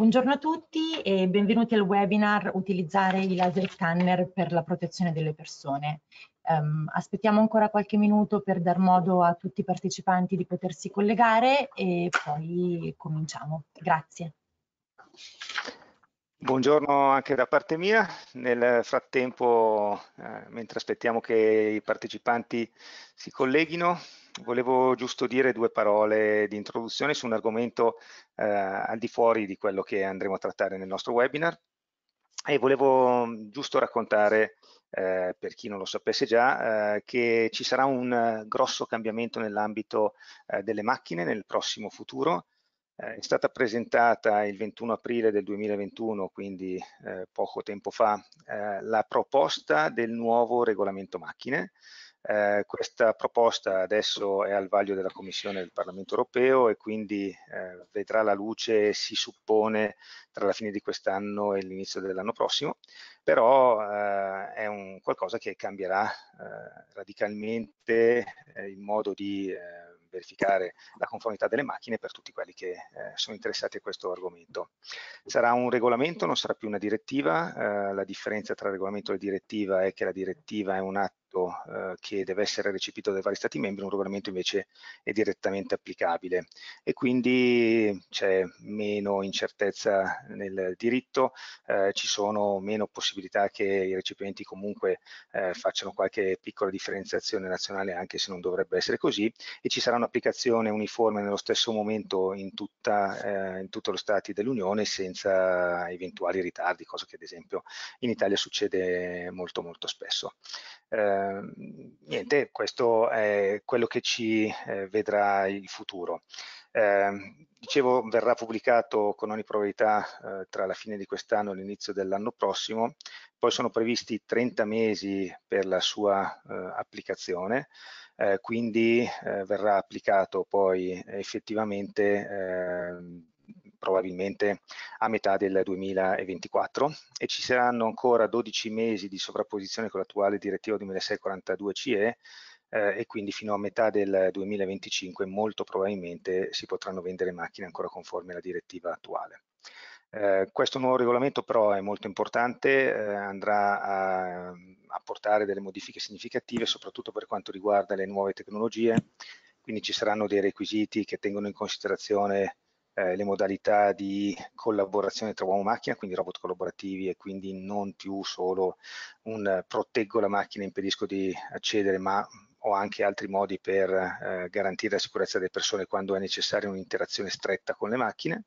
Buongiorno a tutti e benvenuti al webinar Utilizzare i laser scanner per la protezione delle persone. Um, aspettiamo ancora qualche minuto per dar modo a tutti i partecipanti di potersi collegare e poi cominciamo. Grazie. Buongiorno anche da parte mia. Nel frattempo, eh, mentre aspettiamo che i partecipanti si colleghino, volevo giusto dire due parole di introduzione su un argomento eh, al di fuori di quello che andremo a trattare nel nostro webinar e volevo mm, giusto raccontare, eh, per chi non lo sapesse già, eh, che ci sarà un eh, grosso cambiamento nell'ambito eh, delle macchine nel prossimo futuro. Eh, è stata presentata il 21 aprile del 2021, quindi poco tempo fa, la proposta del nuovo regolamento macchine eh, questa proposta adesso è al vaglio della Commissione del Parlamento europeo e quindi eh, vedrà la luce, si suppone, tra la fine di quest'anno e l'inizio dell'anno prossimo, però eh, è un qualcosa che cambierà eh, radicalmente eh, il modo di eh, verificare la conformità delle macchine per tutti quelli che eh, sono interessati a questo argomento. Sarà un regolamento, non sarà più una direttiva, eh, la differenza tra regolamento e direttiva è che la direttiva è un atto regolamento eh, che deve essere recepito dai vari Stati membri, un regolamento invece è direttamente applicabile e quindi c'è meno incertezza nel diritto, eh, ci sono meno possibilità che i recepimenti comunque eh, facciano qualche piccola differenziazione nazionale anche se non dovrebbe essere così e ci sarà un'applicazione uniforme nello stesso momento in, tutta, eh, in tutti gli Stati dell'Unione senza eventuali ritardi, cosa che ad esempio in Italia succede molto molto spesso. Eh, Ehm, niente, questo è quello che ci eh, vedrà il futuro. Ehm, dicevo, verrà pubblicato con ogni probabilità eh, tra la fine di quest'anno e l'inizio dell'anno prossimo, poi sono previsti 30 mesi per la sua eh, applicazione, quindi verrà applicato poi effettivamente ehm, probabilmente a metà del 2024 e ci saranno ancora 12 mesi di sovrapposizione con l'attuale direttiva 2642 CE eh, e quindi fino a metà del 2025 molto probabilmente si potranno vendere macchine ancora conformi alla direttiva attuale. Eh, questo nuovo regolamento però è molto importante, eh, andrà a, a portare delle modifiche significative soprattutto per quanto riguarda le nuove tecnologie, quindi ci saranno dei requisiti che tengono in considerazione eh, le modalità di collaborazione tra uomo e macchina, quindi robot collaborativi e quindi non più solo un proteggo la macchina, e impedisco di accedere, ma ho anche altri modi per eh, garantire la sicurezza delle persone quando è necessaria un'interazione stretta con le macchine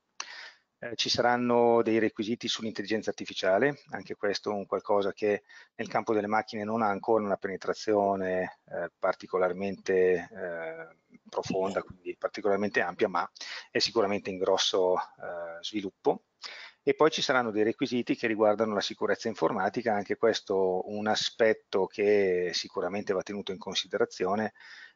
eh, ci saranno dei requisiti sull'intelligenza artificiale, anche questo è un qualcosa che nel campo delle macchine non ha ancora una penetrazione eh, particolarmente eh, profonda, quindi particolarmente ampia, ma è sicuramente in grosso eh, sviluppo. E poi ci saranno dei requisiti che riguardano la sicurezza informatica, anche questo un aspetto che sicuramente va tenuto in considerazione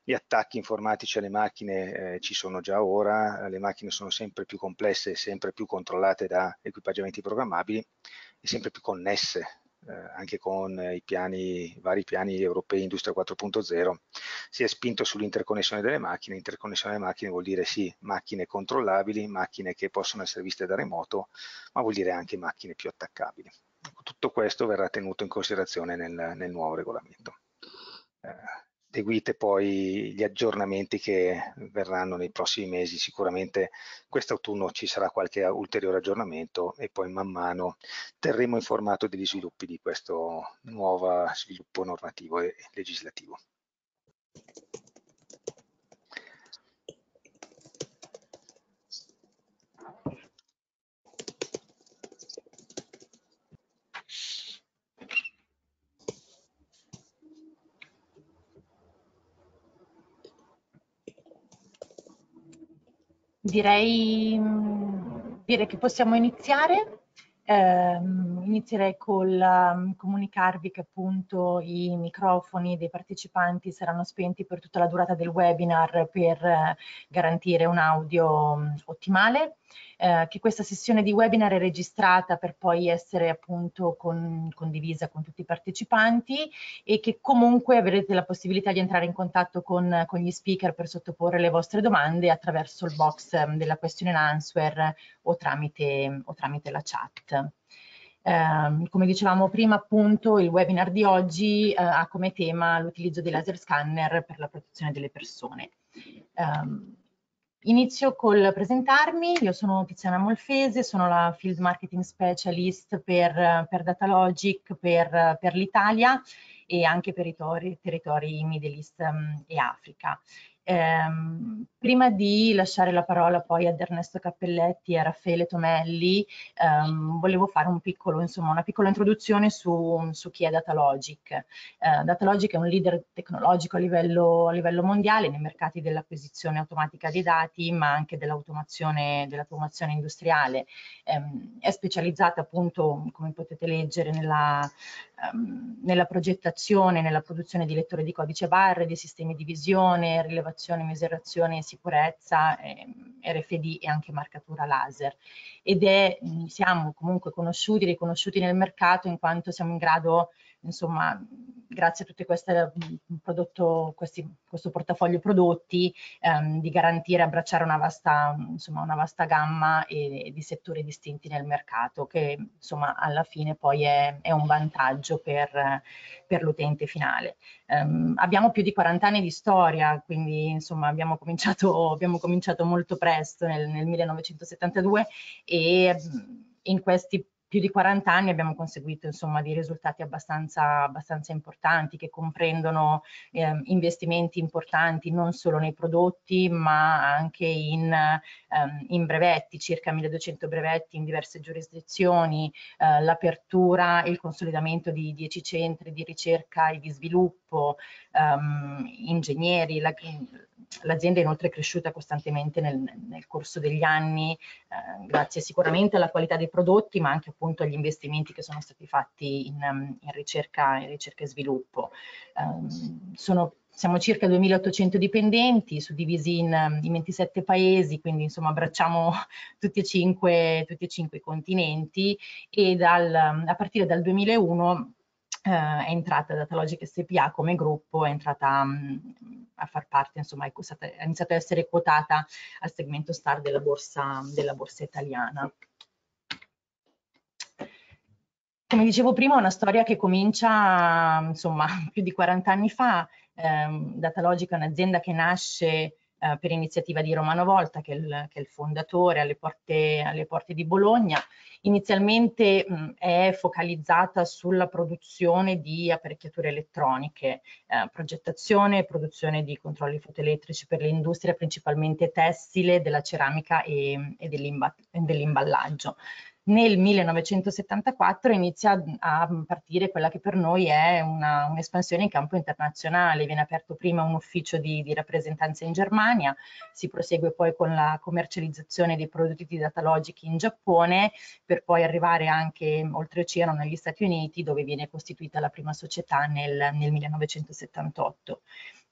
gli attacchi informatici alle macchine eh, ci sono già ora, le macchine sono sempre più complesse, sempre più controllate da equipaggiamenti programmabili e sempre più connesse eh, anche con i, piani, vari piani europei Industria 4.0, si è spinto sull'interconnessione delle macchine. Interconnessione delle macchine vuol dire sì, macchine controllabili, macchine che possono essere viste da remoto, ma vuol dire anche macchine più attaccabili. Tutto questo verrà tenuto in considerazione nel, nel nuovo regolamento. Eh, seguite poi gli aggiornamenti che verranno nei prossimi mesi. Sicuramente quest'autunno ci sarà qualche ulteriore aggiornamento e poi man mano terremo informato degli sviluppi di questo nuovo sviluppo normativo e legislativo. direi, direi che possiamo iniziare. Eh, inizierei col ehm, comunicarvi che appunto i microfoni dei partecipanti saranno spenti per tutta la durata del webinar per eh, garantire un audio mm, ottimale eh, che questa sessione di webinar è registrata per poi essere appunto con, condivisa con tutti i partecipanti e che comunque avrete la possibilità di entrare in contatto con, con gli speaker per sottoporre le vostre domande attraverso il box ehm, della question and answer o tramite, o tramite la chat. Eh, come dicevamo prima, appunto, il webinar di oggi eh, ha come tema l'utilizzo dei laser scanner per la protezione delle persone. Eh, Inizio col presentarmi, io sono Tiziana Molfese, sono la Field Marketing Specialist per, per Datalogic, per, per l'Italia e anche per i territori, territori Middle East mm, e Africa. Ehm, prima di lasciare la parola poi ad Ernesto Cappelletti e a Raffaele Tomelli, ehm, volevo fare un piccolo, insomma, una piccola introduzione su, su chi è Datalogic. Eh, Datalogic è un leader tecnologico a livello, a livello mondiale nei mercati dell'acquisizione automatica dei dati, ma anche dell'automazione, dell'automazione industriale. Eh, è specializzata appunto, come potete leggere, nella, ehm, nella progettazione, nella produzione di lettori di codice barre, di sistemi di visione, rilevazione misurazione, misurazione, sicurezza, ehm, RFD e anche marcatura laser. Ed è, mm, siamo comunque conosciuti, riconosciuti nel mercato in quanto siamo in grado, insomma, grazie a tutti questo, mm, prodotto, questo portafoglio prodotti ehm, di garantire e abbracciare una vasta, insomma, una vasta gamma e, e di settori distinti nel mercato che insomma alla fine poi è, è un vantaggio per, per l'utente finale. Ehm, abbiamo più di 40 anni di storia quindi insomma abbiamo cominciato, abbiamo cominciato molto presto nel, nel 1972 e mm, in questi più di 40 anni abbiamo conseguito insomma dei risultati abbastanza, abbastanza importanti che comprendono eh, investimenti importanti non solo nei prodotti ma anche in, ehm, in brevetti, circa 1200 brevetti in diverse giurisdizioni, eh, l'apertura e il consolidamento di 10 centri di ricerca e di sviluppo sviluppo, um, ehm, ingegneri, la, l'azienda è inoltre cresciuta costantemente nel, nel corso degli anni, eh, grazie sicuramente alla qualità dei prodotti, ma anche appunto agli investimenti che sono stati fatti in, in, ricerca, in ricerca, e sviluppo. Eh, sono, siamo circa 2.800 dipendenti, suddivisi in, in, 27 paesi, quindi insomma abbracciamo tutti e cinque, tutti e cinque i continenti e dal, a partire dal 2001 eh, è entrata Datalogic SPA come gruppo, è entrata mh, mm, a far parte, insomma, è, stata, è iniziata a essere quotata al segmento star della borsa, della borsa italiana. Come dicevo prima, è una storia che comincia, insomma, più di 40 anni fa. Eh, Datalogic è un'azienda che nasce eh, per iniziativa di Romano Volta, che è il, che è il fondatore alle porte, alle porte, di Bologna. Inizialmente mh, è focalizzata sulla produzione di apparecchiature elettroniche, eh, progettazione e produzione di controlli fotoelettrici per l'industria principalmente tessile, della ceramica e, e dell'imballaggio. Dell nel 1974 inizia a partire quella che per noi è una, un'espansione in campo internazionale, viene aperto prima un ufficio di, di, rappresentanza in Germania, si prosegue poi con la commercializzazione dei prodotti di datalogici in Giappone, per poi arrivare anche oltreoceano negli Stati Uniti dove viene costituita la prima società nel, nel 1978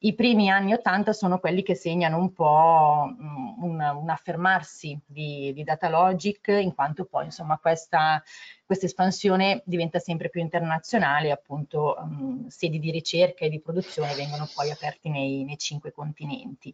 i primi anni 80 sono quelli che segnano un po' mm, un, un affermarsi di, di Datalogic, in quanto poi insomma, questa, questa, espansione diventa sempre più internazionale, appunto um, sedi di ricerca e di produzione vengono poi aperti nei, nei cinque continenti.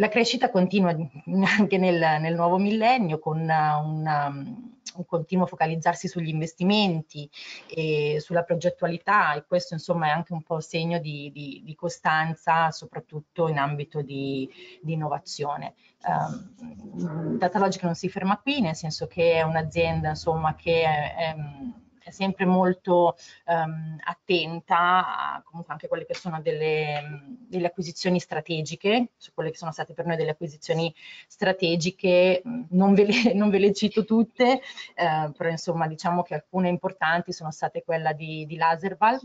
La crescita continua anche nel, nel nuovo millennio con una, un continuo focalizzarsi sugli investimenti e sulla progettualità e questo insomma è anche un po' segno di, di, di costanza soprattutto in ambito di, di innovazione. Um, ehm, Datalogic non si ferma qui, nel senso che è un'azienda insomma che è, è sempre molto ehm, attenta a comunque anche quelle che sono delle, delle, acquisizioni strategiche, su quelle che sono state per noi delle acquisizioni strategiche, non ve le, non ve le cito tutte, eh, però insomma diciamo che alcune importanti sono state quella di, di Laserval,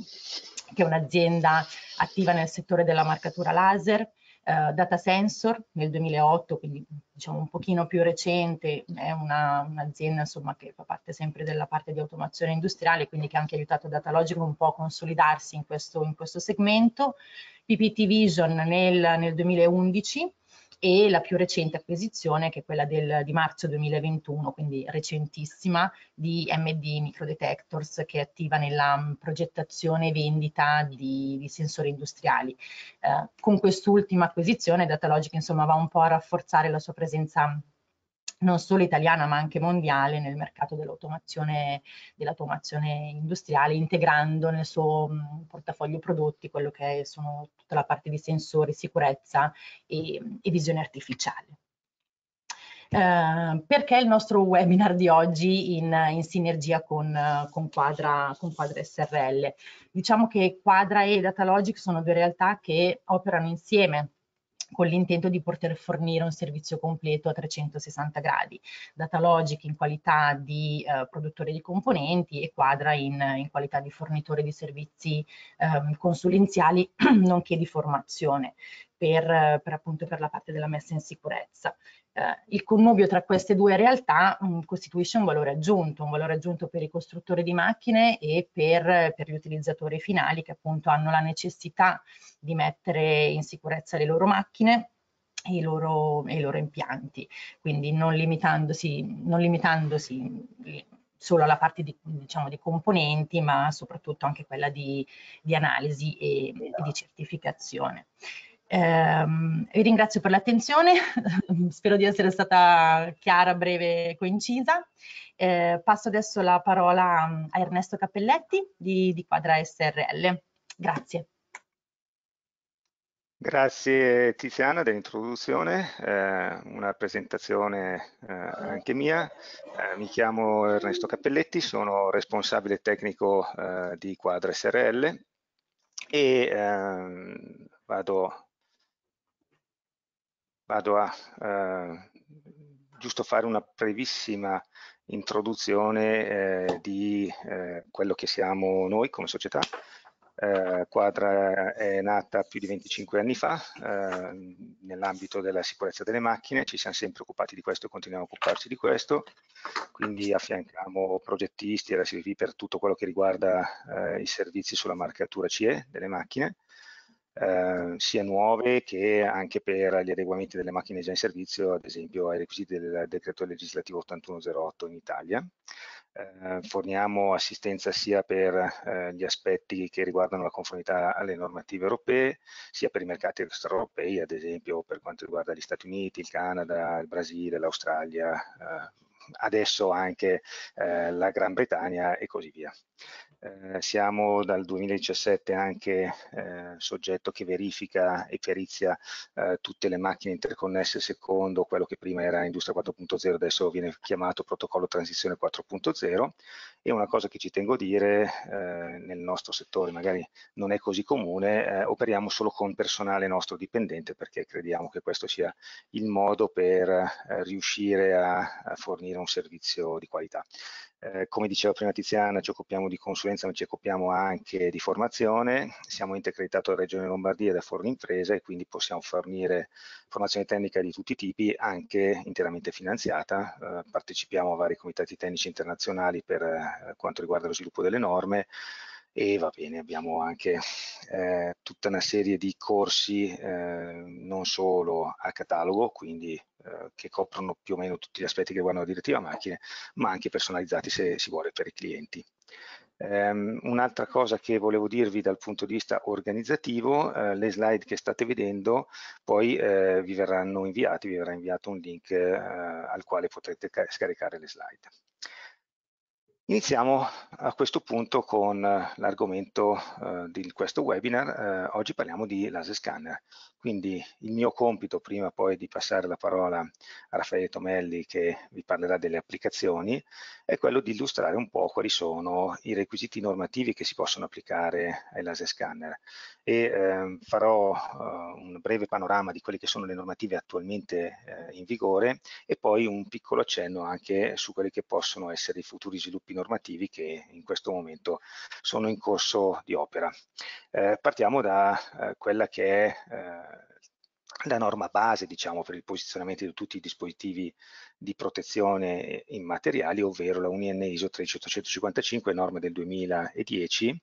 che è un'azienda attiva nel settore della marcatura laser, Uh, Data Sensor nel 2008, quindi diciamo un pochino più recente, è un'azienda un che fa parte sempre della parte di automazione industriale, quindi che ha anche aiutato Datalogic un po' a consolidarsi in questo, in questo segmento. PPT Vision nel, nel 2011 e la più recente acquisizione che è quella del, di marzo 2021, quindi recentissima, di MD Microdetectors che è attiva nella mm, progettazione e vendita di, di sensori industriali. Eh, con quest'ultima acquisizione Datalogic insomma va un po' a rafforzare la sua presenza mm, non solo italiana ma anche mondiale nel mercato dell'automazione dell'automazione industriale integrando nel suo mm, portafoglio prodotti quello che sono tutta la parte di sensori, sicurezza e, e visione artificiale. Eh, perché il nostro webinar di oggi in, in sinergia con, con, Quadra, con Quadra SRL? Diciamo che Quadra e Datalogic sono due realtà che operano insieme con l'intento di poter fornire un servizio completo a 360 gradi, Datalogic in qualità di eh, produttore di componenti e quadra in, in qualità di fornitore di servizi eh, consulenziali nonché di formazione per, per, appunto per la parte della messa in sicurezza eh, il connubio tra queste due realtà mh, mm, costituisce un valore aggiunto, un valore aggiunto per i costruttori di macchine e per, per, gli utilizzatori finali che appunto hanno la necessità di mettere in sicurezza le loro macchine e i loro, i loro impianti, quindi non limitandosi, non limitandosi solo alla parte di, diciamo, di, componenti, ma soprattutto anche quella di, di analisi e, e di certificazione. Eh, vi ringrazio per l'attenzione, spero di essere stata chiara, breve e coincisa. Eh, passo adesso la parola mm, a Ernesto Cappelletti di, di Quadra SRL. Grazie. Grazie Tiziana dell'introduzione, eh, una presentazione eh, anche mia. Eh, mi chiamo Ernesto Cappelletti, sono responsabile tecnico eh, di Quadra SRL e ehm, vado vado a eh, giusto fare una brevissima introduzione eh, di eh, quello che siamo noi come società. Eh, Quadra è nata più di 25 anni fa eh, nell'ambito della sicurezza delle macchine, ci siamo sempre occupati di questo e continuiamo a occuparci di questo, quindi affianchiamo progettisti e RSVP per tutto quello che riguarda eh, i servizi sulla marcatura CE delle macchine eh, sia nuove che anche per gli adeguamenti delle macchine già in servizio, ad esempio ai requisiti del decreto legislativo 8108 in Italia. Eh, forniamo assistenza sia per eh, gli aspetti che riguardano la conformità alle normative europee, sia per i mercati extraeuropei, ad esempio per quanto riguarda gli Stati Uniti, il Canada, il Brasile, l'Australia, eh, adesso anche eh, la Gran Bretagna e così via. Eh, siamo dal 2017 anche eh, soggetto che verifica e perizia eh, tutte le macchine interconnesse secondo quello che prima era Industria 4.0, adesso viene chiamato protocollo transizione 4.0 e una cosa che ci tengo a dire eh, nel nostro settore magari non è così comune, eh, operiamo solo con personale nostro dipendente perché crediamo che questo sia il modo per riuscire a, a fornire un servizio di qualità. Eh, come diceva prima Tiziana, ci occupiamo di consulenza, ma ci occupiamo anche di formazione. Siamo integrati dalla Regione Lombardia da Forni Impresa e quindi possiamo fornire formazione tecnica di tutti i tipi, anche interamente finanziata. Eh, partecipiamo a vari comitati tecnici internazionali per eh, quanto riguarda lo sviluppo delle norme e va bene, abbiamo anche eh, tutta una serie di corsi eh, non solo a catalogo, quindi eh, che coprono più o meno tutti gli aspetti che riguardano la direttiva macchine, ma anche personalizzati se si vuole per i clienti. Um, un'altra cosa che volevo dirvi dal punto di vista organizzativo, uh, le slide che state vedendo poi uh, vi verranno inviate, vi verrà inviato un link uh, al quale potrete scaricare le slide. Iniziamo a questo punto con eh, l'argomento eh, di questo webinar, eh, oggi parliamo di laser scanner. Quindi il mio compito, prima poi di passare la parola a Raffaele Tomelli che vi parlerà delle applicazioni, è quello di illustrare un po' quali sono i requisiti normativi che si possono applicare ai laser scanner. E eh, farò eh, un breve panorama di quelle che sono le normative attualmente eh, in vigore e poi un piccolo accenno anche su quelli che possono essere i futuri sviluppi normativi che in questo momento sono in corso di opera. Eh, partiamo da eh, quella che è eh, la norma base diciamo, per il posizionamento di tutti i dispositivi di protezione eh, immateriali, ovvero la UNIN ISO 13855, norma del 2010,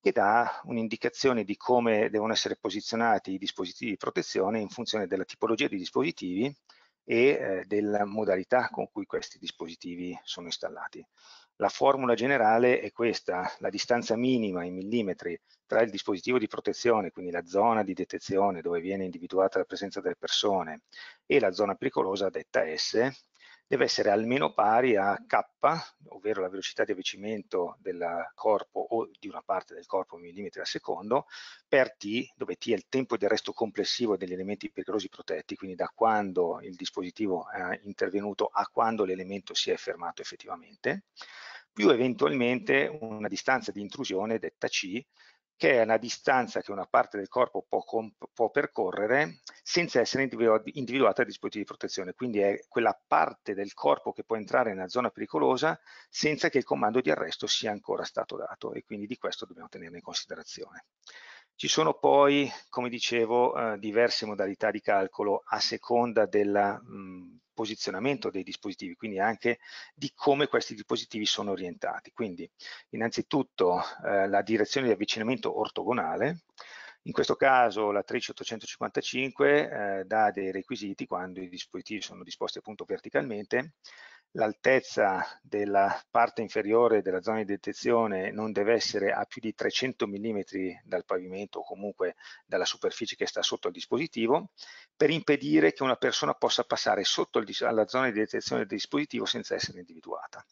che dà un'indicazione di come devono essere posizionati i dispositivi di protezione in funzione della tipologia di dispositivi e eh, della modalità con cui questi dispositivi sono installati la formula generale è questa, la distanza minima in millimetri tra il dispositivo di protezione, quindi la zona di detezione dove viene individuata la presenza delle persone, e la zona pericolosa detta S, deve essere almeno pari a k, ovvero la velocità di avvicinamento del corpo o di una parte del corpo millimetri al secondo, per t, dove t è il tempo di arresto complessivo degli elementi pericolosi protetti, quindi da quando il dispositivo è intervenuto a quando l'elemento si è fermato effettivamente, più eventualmente una distanza di intrusione detta c, che è una distanza che una parte del corpo può, può percorrere senza essere individuata da dispositivi di protezione, quindi è quella parte del corpo che può entrare in una zona pericolosa senza che il comando di arresto sia ancora stato dato e quindi di questo dobbiamo tenerne in considerazione. Ci sono poi, come dicevo, eh, diverse modalità di calcolo a seconda della, mh, posizionamento dei dispositivi, quindi anche di come questi dispositivi sono orientati. Quindi innanzitutto eh, la direzione di avvicinamento ortogonale, in questo caso la 13855 eh, dà dei requisiti quando i dispositivi sono disposti appunto verticalmente l'altezza della parte inferiore della zona di detezione non deve essere a più di 300 mm dal pavimento o comunque dalla superficie che sta sotto il dispositivo per impedire che una persona possa passare sotto alla zona di detezione del dispositivo senza essere individuata.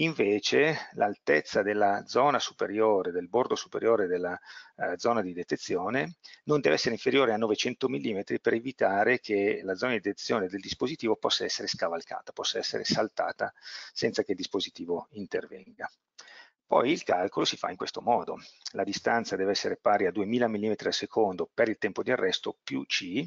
Invece l'altezza della zona superiore, del bordo superiore della eh, zona di detezione, non deve essere inferiore a 900 mm per evitare che la zona di detezione del dispositivo possa essere scavalcata, possa essere saltata senza che il dispositivo intervenga. Poi il calcolo si fa in questo modo. La distanza deve essere pari a 2000 mm al secondo per il tempo di arresto più C,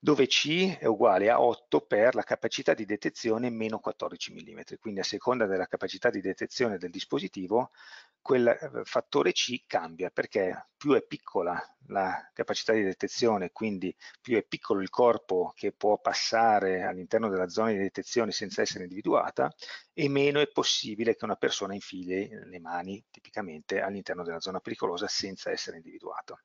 dove C è uguale a 8 per la capacità di detezione meno 14 mm, quindi a seconda della capacità di detezione del dispositivo quel eh, fattore C cambia perché più è piccola la capacità di detezione, quindi più è piccolo il corpo che può passare all'interno della zona di detezione senza essere individuata e meno è possibile che una persona infili le mani tipicamente all'interno della zona pericolosa senza essere individuata.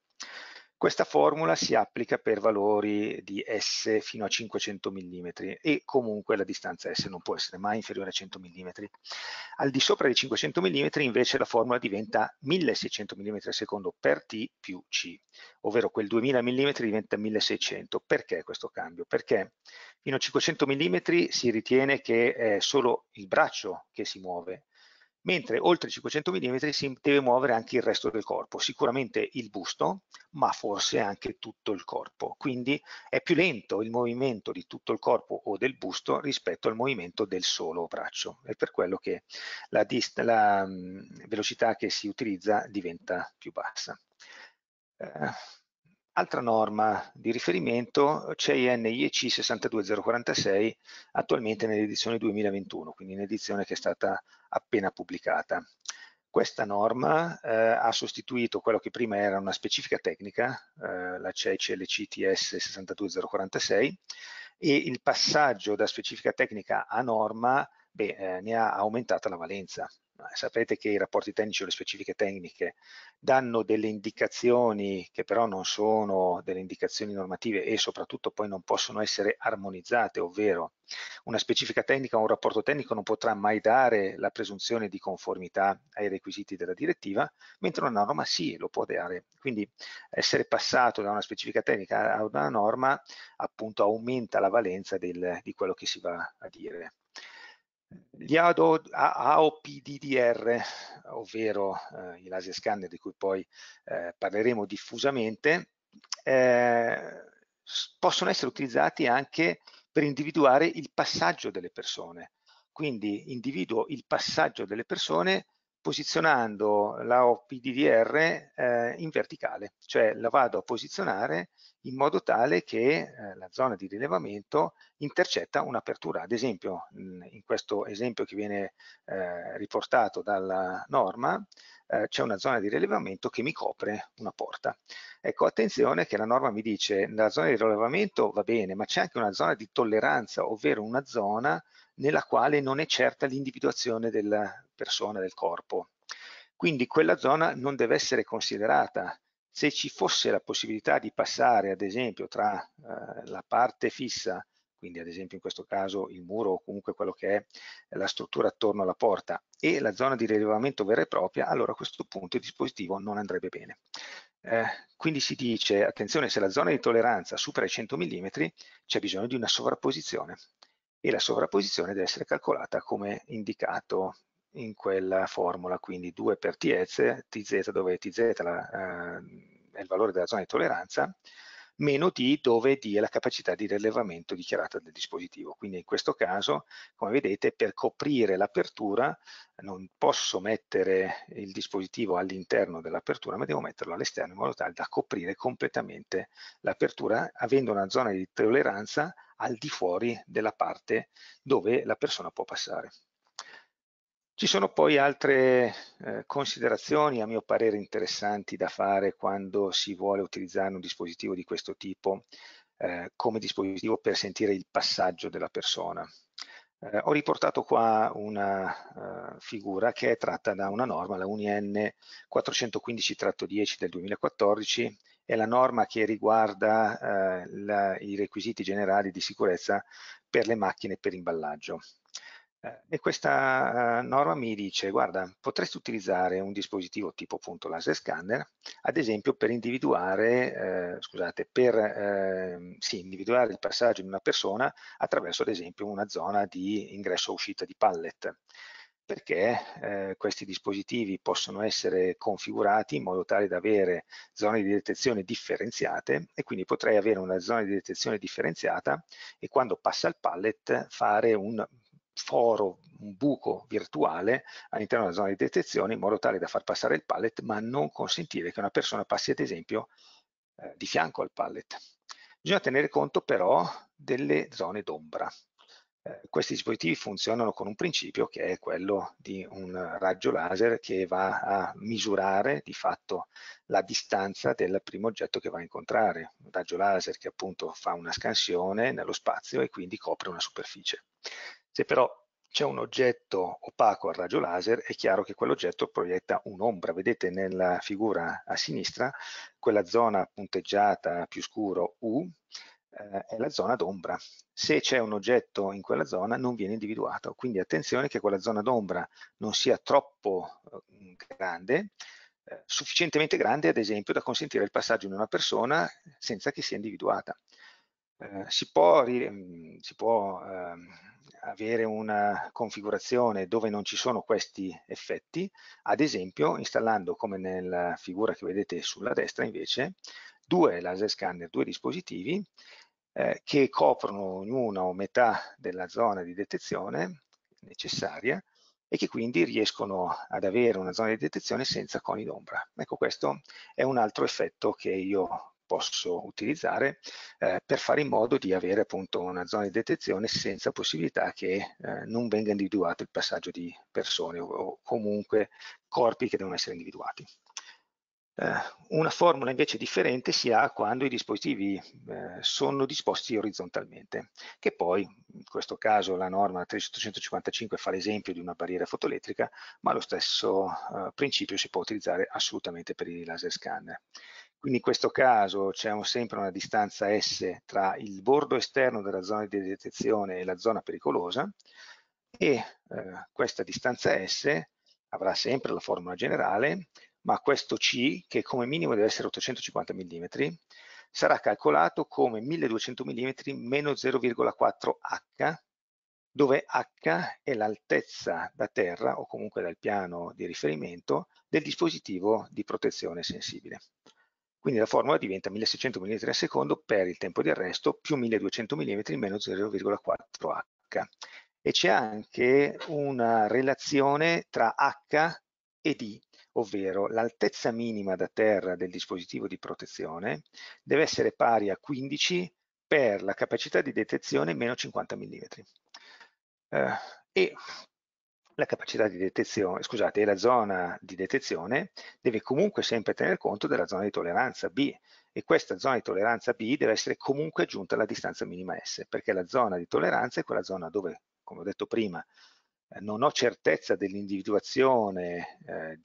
Questa formula si applica per valori di S fino a 500 mm e comunque la distanza S non può essere mai inferiore a 100 mm. Al di sopra di 500 mm invece la formula diventa 1600 mm al secondo per T più C, ovvero quel 2000 mm diventa 1600. Perché questo cambio? Perché fino a 500 mm si ritiene che è solo il braccio che si muove, mentre oltre 500 mm si deve muovere anche il resto del corpo, sicuramente il busto, ma forse anche tutto il corpo. Quindi è più lento il movimento di tutto il corpo o del busto rispetto al movimento del solo braccio. È per quello che la, la mm, velocità che si utilizza diventa più bassa. Eh, Altra norma di riferimento CIN IEC 62046 attualmente nell'edizione 2021, quindi un'edizione che è stata appena pubblicata. Questa norma eh, ha sostituito quello che prima era una specifica tecnica, eh, la CEI-CLC TS 62046, e il passaggio da specifica tecnica a norma beh, eh, ne ha aumentata la valenza, Sapete che i rapporti tecnici o le specifiche tecniche danno delle indicazioni che però non sono delle indicazioni normative e soprattutto poi non possono essere armonizzate, ovvero una specifica tecnica o un rapporto tecnico non potrà mai dare la presunzione di conformità ai requisiti della direttiva, mentre una norma sì, lo può dare. Quindi essere passato da una specifica tecnica a una norma appunto aumenta la valenza del, di quello che si va a dire. Gli AOPDDR, ovvero eh, i laser scanner di cui poi eh, parleremo diffusamente, eh, possono essere utilizzati anche per individuare il passaggio delle persone. Quindi individuo il passaggio delle persone posizionando la OPDDR eh, in verticale, cioè la vado a posizionare in modo tale che eh, la zona di rilevamento intercetta un'apertura. Ad esempio, mh, in questo esempio che viene eh, riportato dalla norma, eh, c'è una zona di rilevamento che mi copre una porta. Ecco, attenzione che la norma mi dice la zona di rilevamento va bene, ma c'è anche una zona di tolleranza, ovvero una zona nella quale non è certa l'individuazione della persona, del corpo. Quindi quella zona non deve essere considerata. Se ci fosse la possibilità di passare, ad esempio, tra eh, la parte fissa, quindi ad esempio in questo caso il muro o comunque quello che è la struttura attorno alla porta, e la zona di rilevamento vera e propria, allora a questo punto il dispositivo non andrebbe bene. Eh, quindi si dice, attenzione, se la zona di tolleranza supera i 100 mm, c'è bisogno di una sovrapposizione, e la sovrapposizione deve essere calcolata come indicato in quella formula, quindi 2 per tz, tz dove tz la, eh, è il valore della zona di tolleranza, meno d dove d è la capacità di rilevamento dichiarata del dispositivo. Quindi in questo caso, come vedete, per coprire l'apertura non posso mettere il dispositivo all'interno dell'apertura, ma devo metterlo all'esterno in modo tale da coprire completamente l'apertura, avendo una zona di tolleranza al di fuori della parte dove la persona può passare. Ci sono poi altre eh, considerazioni a mio parere interessanti da fare quando si vuole utilizzare un dispositivo di questo tipo eh, come dispositivo per sentire il passaggio della persona. Eh, ho riportato qua una uh, figura che è tratta da una norma, la UNIN 415-10 del 2014, è la norma che riguarda eh, la, i requisiti generali di sicurezza per le macchine per imballaggio. Eh, e questa eh, norma mi dice, guarda, potresti utilizzare un dispositivo tipo appunto laser scanner, ad esempio per individuare, eh, scusate, per ehm, sì, individuare il passaggio di una persona attraverso ad esempio una zona di ingresso o uscita di pallet perché eh, questi dispositivi possono essere configurati in modo tale da avere zone di detezione differenziate e quindi potrei avere una zona di detezione differenziata e quando passa il pallet fare un foro, un buco virtuale all'interno della zona di detezione in modo tale da far passare il pallet ma non consentire che una persona passi ad esempio eh, di fianco al pallet. Bisogna tenere conto però delle zone d'ombra, eh, questi dispositivi funzionano con un principio che è quello di un raggio laser che va a misurare di fatto la distanza del primo oggetto che va a incontrare, un raggio laser che appunto fa una scansione nello spazio e quindi copre una superficie. Se però c'è un oggetto opaco al raggio laser, è chiaro che quell'oggetto proietta un'ombra. Vedete nella figura a sinistra quella zona punteggiata più scuro U eh, è la zona d'ombra. Se c'è un oggetto in quella zona non viene individuato, quindi attenzione che quella zona d'ombra non sia troppo eh, grande, eh, sufficientemente grande ad esempio da consentire il passaggio di una persona senza che sia individuata. Eh, si può, mm, si può ehm, avere una configurazione dove non ci sono questi effetti, ad esempio installando come nella figura che vedete sulla destra invece due laser scanner, due dispositivi eh, che coprono ognuna o metà della zona di detezione necessaria e che quindi riescono ad avere una zona di detezione senza coni d'ombra. Ecco questo è un altro effetto che io posso utilizzare eh, per fare in modo di avere appunto una zona di detezione senza possibilità che eh, non venga individuato il passaggio di persone o, o comunque corpi che devono essere individuati. Eh, una formula invece differente si ha quando i dispositivi eh, sono disposti orizzontalmente, che poi in questo caso la norma 13855 fa l'esempio di una barriera fotoelettrica, ma lo stesso eh, principio si può utilizzare assolutamente per i laser scanner. Quindi in questo caso c'è sempre una distanza S tra il bordo esterno della zona di detezione e la zona pericolosa e eh, questa distanza S avrà sempre la formula generale ma questo C, che come minimo deve essere 850 mm, sarà calcolato come 1200 mm meno 0,4 H, dove H è l'altezza da terra o comunque dal piano di riferimento del dispositivo di protezione sensibile. Quindi la formula diventa 1600 mm al secondo per il tempo di arresto più 1200 mm meno 0,4 H. E c'è anche una relazione tra H e D, ovvero l'altezza minima da terra del dispositivo di protezione deve essere pari a 15 per la capacità di detezione meno 50 mm. Eh, e la capacità di detezione, scusate, la zona di detezione deve comunque sempre tener conto della zona di tolleranza B e questa zona di tolleranza B deve essere comunque aggiunta alla distanza minima S, perché la zona di tolleranza è quella zona dove, come ho detto prima, non ho certezza dell'individuazione eh,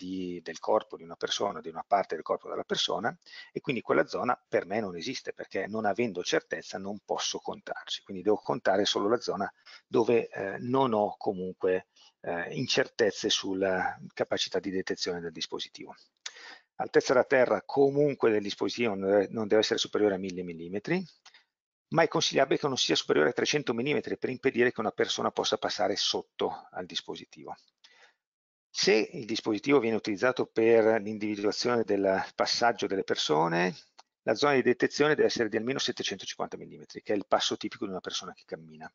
del corpo di una persona, di una parte del corpo della persona e quindi quella zona per me non esiste perché non avendo certezza non posso contarci, quindi devo contare solo la zona dove eh, non ho comunque eh, incertezze sulla capacità di detezione del dispositivo. Altezza da terra comunque del dispositivo non deve essere superiore a 1000 mm, ma è consigliabile che non sia superiore a 300 mm per impedire che una persona possa passare sotto al dispositivo. Se il dispositivo viene utilizzato per l'individuazione del passaggio delle persone, la zona di detezione deve essere di almeno 750 mm, che è il passo tipico di una persona che cammina.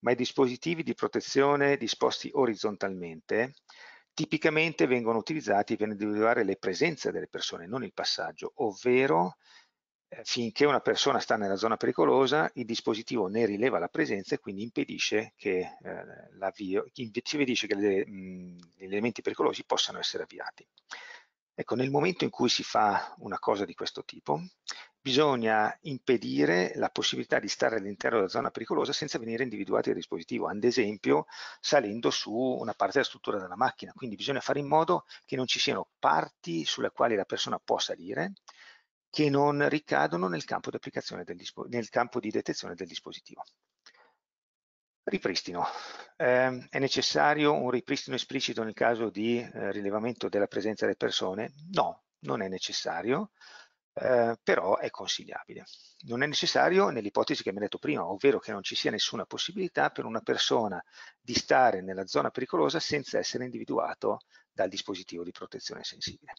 Ma i dispositivi di protezione disposti orizzontalmente tipicamente vengono utilizzati per individuare le presenze delle persone, non il passaggio, ovvero eh, finché una persona sta nella zona pericolosa il dispositivo ne rileva la presenza e quindi impedisce che, eh, impedisce che le, mh, gli elementi pericolosi possano essere avviati. Ecco, nel momento in cui si fa una cosa di questo tipo, bisogna impedire la possibilità di stare all'interno della zona pericolosa senza venire individuati dal dispositivo, ad esempio salendo su una parte della struttura della macchina, quindi bisogna fare in modo che non ci siano parti sulle quali la persona può salire che non ricadono nel campo, nel campo di detezione del dispositivo. Ripristino. Eh, è necessario un ripristino esplicito nel caso di eh, rilevamento della presenza delle persone? No, non è necessario, eh, però è consigliabile. Non è necessario nell'ipotesi che abbiamo detto prima, ovvero che non ci sia nessuna possibilità per una persona di stare nella zona pericolosa senza essere individuato dal dispositivo di protezione sensibile.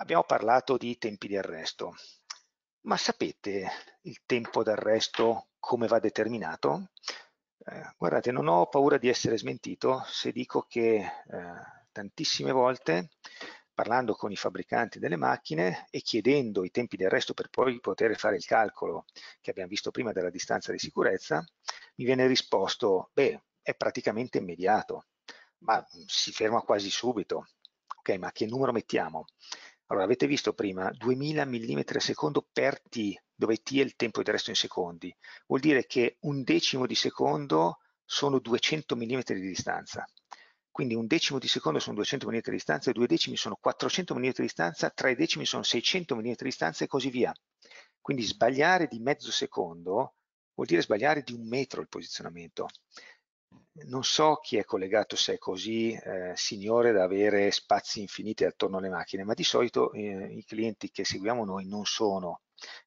Abbiamo parlato di tempi di arresto, ma sapete il tempo d'arresto come va determinato? Eh, guardate, non ho paura di essere smentito se dico che eh, tantissime volte parlando con i fabbricanti delle macchine e chiedendo i tempi di arresto per poi poter fare il calcolo che abbiamo visto prima della distanza di sicurezza, mi viene risposto, beh, è praticamente immediato, ma si ferma quasi subito. Ok, ma che numero mettiamo? Allora, avete visto prima 2000 mm al secondo per t, dove t è il tempo del resto in secondi. Vuol dire che un decimo di secondo sono 200 mm di distanza. Quindi un decimo di secondo sono 200 mm di distanza, due decimi sono 400 mm di distanza, tre decimi sono 600 mm di distanza e così via. Quindi sbagliare di mezzo secondo vuol dire sbagliare di un metro il posizionamento non so chi è collegato se è così eh, signore da avere spazi infiniti attorno alle macchine, ma di solito eh, i clienti che seguiamo noi non sono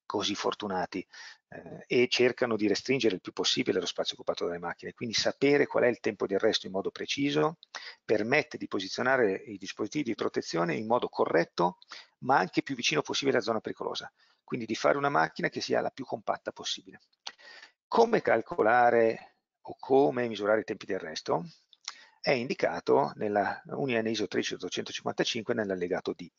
così fortunati eh, e cercano di restringere il più possibile lo spazio occupato dalle macchine. Quindi sapere qual è il tempo di arresto in modo preciso permette di posizionare i dispositivi di protezione in modo corretto, ma anche più vicino possibile alla zona pericolosa. Quindi di fare una macchina che sia la più compatta possibile. Come calcolare o come misurare i tempi di arresto è indicato nella Unione ISO 13855 nell'allegato D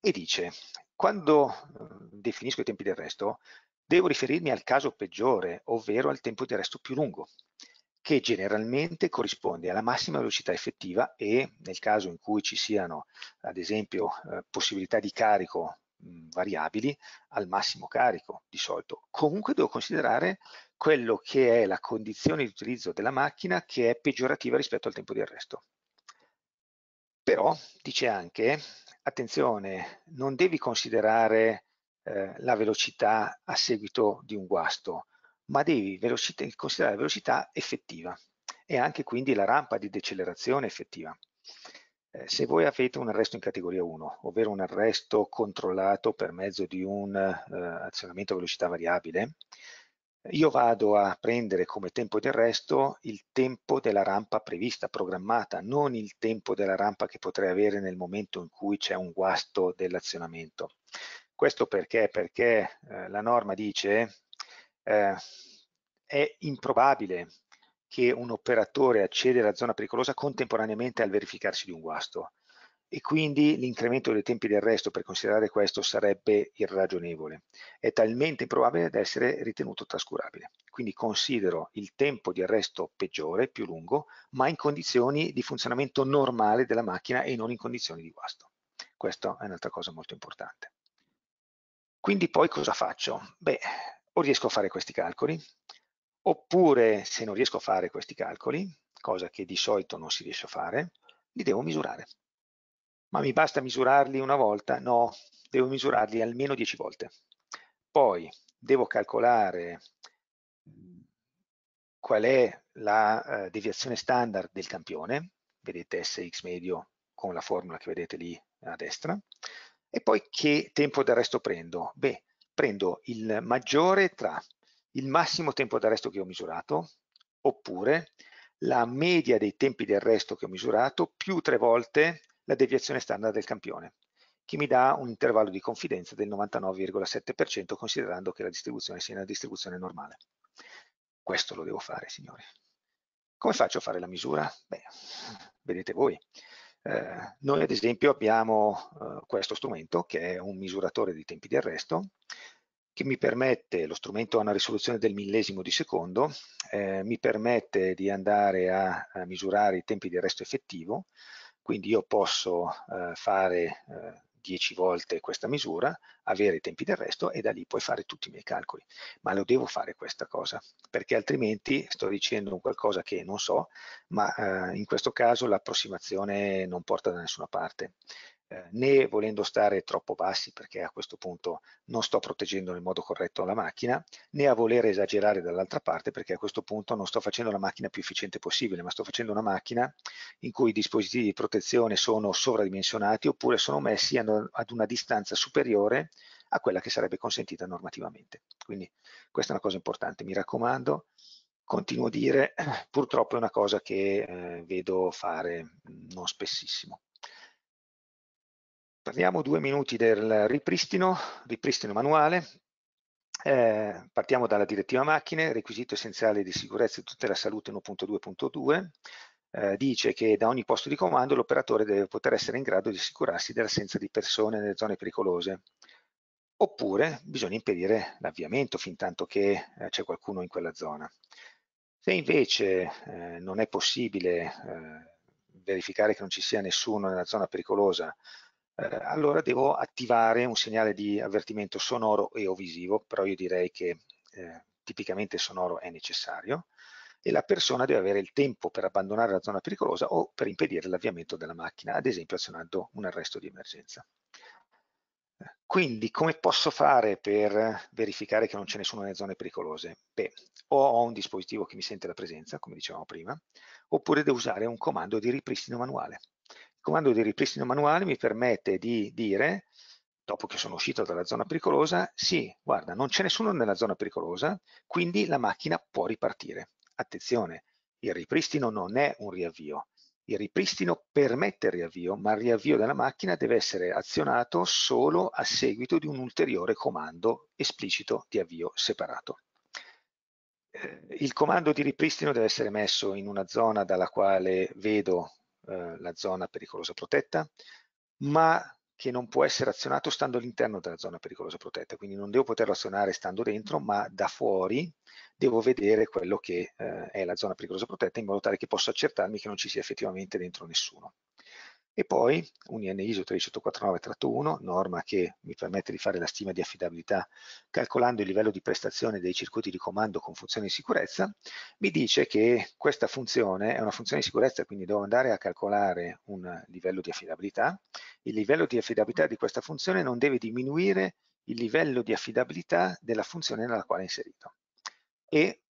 e dice quando eh, definisco i tempi di arresto devo riferirmi al caso peggiore, ovvero al tempo di arresto più lungo, che generalmente corrisponde alla massima velocità effettiva e nel caso in cui ci siano ad esempio eh, possibilità di carico Mhmm, variabili al massimo carico di solito. Comunque devo considerare quello che è la condizione di utilizzo della macchina che è peggiorativa rispetto al tempo di arresto. Però dice anche, attenzione, non devi considerare eh, la velocità a seguito di un guasto, ma devi considerare la velocità effettiva e anche quindi la rampa di decelerazione effettiva. Eh, se voi avete un arresto in categoria 1, ovvero un arresto controllato per mezzo di un eh, azionamento a velocità variabile, io vado a prendere come tempo di arresto il tempo della rampa prevista, programmata, non il tempo della rampa che potrei avere nel momento in cui c'è un guasto dell'azionamento. Questo perché? Perché eh, la norma dice eh, è improbabile che un operatore accede alla zona pericolosa contemporaneamente al verificarsi di un guasto e quindi l'incremento dei tempi di arresto per considerare questo sarebbe irragionevole. È talmente improbabile da essere ritenuto trascurabile. Quindi considero il tempo di arresto peggiore, più lungo, ma in condizioni di funzionamento normale della macchina e non in condizioni di guasto. Questa è un'altra cosa molto importante. Quindi poi cosa faccio? Beh, o riesco a fare questi calcoli, Oppure, se non riesco a fare questi calcoli, cosa che di solito non si riesce a fare, li devo misurare. Ma mi basta misurarli una volta? No, devo misurarli almeno 10 volte. Poi devo calcolare qual è la eh, deviazione standard del campione, vedete SX medio con la formula che vedete lì a destra, e poi che tempo d'arresto prendo? Beh, prendo il maggiore tra il massimo tempo d'arresto che ho misurato, oppure la media dei tempi di arresto che ho misurato più tre volte la deviazione standard del campione, che mi dà un intervallo di confidenza del 99,7% considerando che la distribuzione sia una distribuzione normale. Questo lo devo fare, signori. Come faccio a fare la misura? Beh, vedete voi. Eh, noi ad esempio abbiamo eh, questo strumento che è un misuratore di tempi di arresto che mi permette, lo strumento ha una risoluzione del millesimo di secondo, eh, mi permette di andare a, a, misurare i tempi di arresto effettivo, quindi io posso eh, fare 10 eh, volte questa misura, avere i tempi di arresto e da lì puoi fare tutti i miei calcoli. Ma lo devo fare questa cosa, perché altrimenti sto dicendo qualcosa che non so, ma eh, in questo caso l'approssimazione non porta da nessuna parte. Eh, né volendo stare troppo bassi perché a questo punto non sto proteggendo nel modo corretto la macchina, né a voler esagerare dall'altra parte perché a questo punto non sto facendo la macchina più efficiente possibile, ma sto facendo una macchina in cui i dispositivi di protezione sono sovradimensionati oppure sono messi ad una distanza superiore a quella che sarebbe consentita normativamente. Quindi questa è una cosa importante, mi raccomando, continuo a dire, purtroppo è una cosa che eh, vedo fare non spessissimo. Parliamo due minuti del ripristino, ripristino manuale. Eh, partiamo dalla direttiva macchine, requisito essenziale di sicurezza e tutela salute 1.2.2. Eh, dice che da ogni posto di comando l'operatore deve poter essere in grado di assicurarsi dell'assenza di persone nelle zone pericolose. Oppure bisogna impedire l'avviamento fin tanto che eh, c'è qualcuno in quella zona. Se invece eh, non è possibile eh, verificare che non ci sia nessuno nella zona pericolosa eh, allora devo attivare un segnale di avvertimento sonoro e o visivo, però io direi che eh, tipicamente sonoro è necessario, e la persona deve avere il tempo per abbandonare la zona pericolosa o per impedire l'avviamento della macchina, ad esempio azionando un arresto di emergenza. Eh, quindi come posso fare per verificare che non c'è nessuno nelle zone pericolose? Beh, o ho un dispositivo che mi sente la presenza, come dicevamo prima, oppure devo usare un comando di ripristino manuale comando di ripristino manuale mi permette di dire, dopo che sono uscito dalla zona pericolosa, sì, guarda, non c'è nessuno nella zona pericolosa, quindi la macchina può ripartire. Attenzione, il ripristino non è un riavvio. Il ripristino permette il riavvio, ma il riavvio della macchina deve essere azionato solo a seguito di un ulteriore comando esplicito di avvio separato. Eh, il comando di ripristino deve essere messo in una zona dalla quale vedo eh, la zona pericolosa protetta, ma che non può essere azionato stando all'interno della zona pericolosa protetta, quindi non devo poterlo azionare stando dentro, ma da fuori devo vedere quello che eh, è la zona pericolosa protetta in modo tale che possa accertarmi che non ci sia effettivamente dentro nessuno. E poi un IN ISO 13849 1, norma che mi permette di fare la stima di affidabilità calcolando il livello di prestazione dei circuiti di comando con funzione di sicurezza, mi dice che questa funzione è una funzione di sicurezza, quindi devo andare a calcolare un livello di affidabilità. Il livello di affidabilità di questa funzione non deve diminuire il livello di affidabilità della funzione nella quale è inserito. E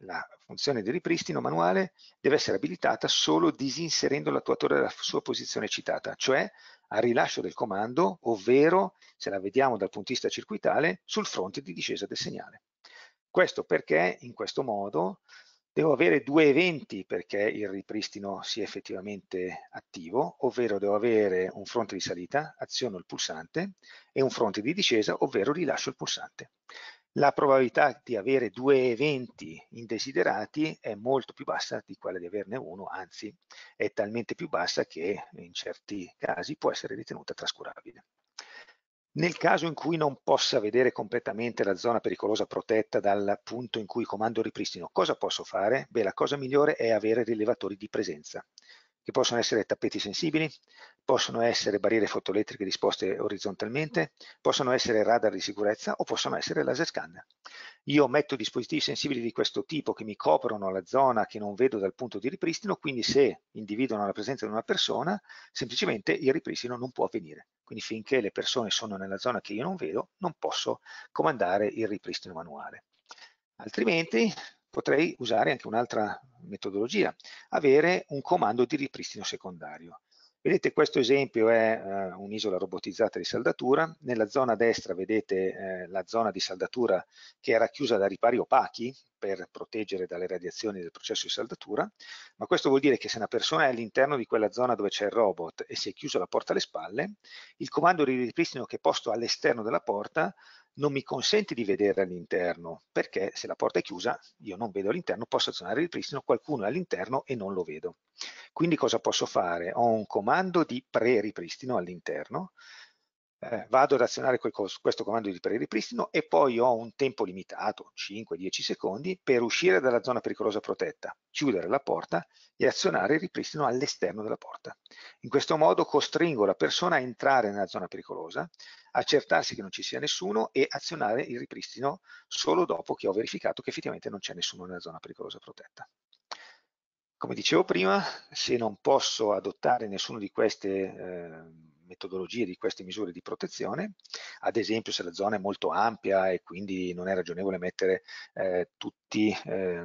la funzione di ripristino manuale deve essere abilitata solo disinserendo l'attuatore dalla sua posizione citata, cioè al rilascio del comando, ovvero, se la vediamo dal punto di vista circuitale, sul fronte di discesa del segnale. Questo perché in questo modo devo avere due eventi perché il ripristino sia effettivamente attivo, ovvero devo avere un fronte di salita, aziono il pulsante, e un fronte di discesa, ovvero rilascio il pulsante la probabilità di avere due eventi indesiderati è molto più bassa di quella di averne uno, anzi è talmente più bassa che in certi casi può essere ritenuta trascurabile. Nel caso in cui non possa vedere completamente la zona pericolosa protetta dal punto in cui comando ripristino, cosa posso fare? Beh, la cosa migliore è avere rilevatori di presenza che possono essere tappeti sensibili, possono essere barriere fotoelettriche disposte orizzontalmente, possono essere radar di sicurezza o possono essere laser scanner. Io metto dispositivi sensibili di questo tipo che mi coprono la zona che non vedo dal punto di ripristino, quindi se individuano la presenza di una persona, semplicemente il ripristino non può avvenire. Quindi finché le persone sono nella zona che io non vedo, non posso comandare il ripristino manuale. Altrimenti Potrei usare anche un'altra metodologia, avere un comando di ripristino secondario. Vedete questo esempio è eh, un'isola robotizzata di saldatura, nella zona destra vedete eh, la zona di saldatura che era chiusa da ripari opachi per proteggere dalle radiazioni del processo di saldatura, ma questo vuol dire che se una persona è all'interno di quella zona dove c'è il robot e si è chiusa la porta alle spalle, il comando di ripristino che è posto all'esterno della porta non mi consente di vedere all'interno, perché se la porta è chiusa io non vedo all'interno, posso azionare il ripristino, qualcuno è all'interno e non lo vedo. Quindi cosa posso fare? Ho un comando di pre-ripristino all'interno eh, vado ad azionare quel, questo comando di ripristino e poi ho un tempo limitato, 5-10 secondi, per uscire dalla zona pericolosa protetta, chiudere la porta e azionare il ripristino all'esterno della porta. In questo modo costringo la persona a entrare nella zona pericolosa, accertarsi che non ci sia nessuno e azionare il ripristino solo dopo che ho verificato che effettivamente non c'è nessuno nella zona pericolosa protetta. Come dicevo prima, se non posso adottare nessuno di queste eh, metodologie di queste misure di protezione, ad esempio se la zona è molto ampia e quindi non è ragionevole mettere eh, tutti eh,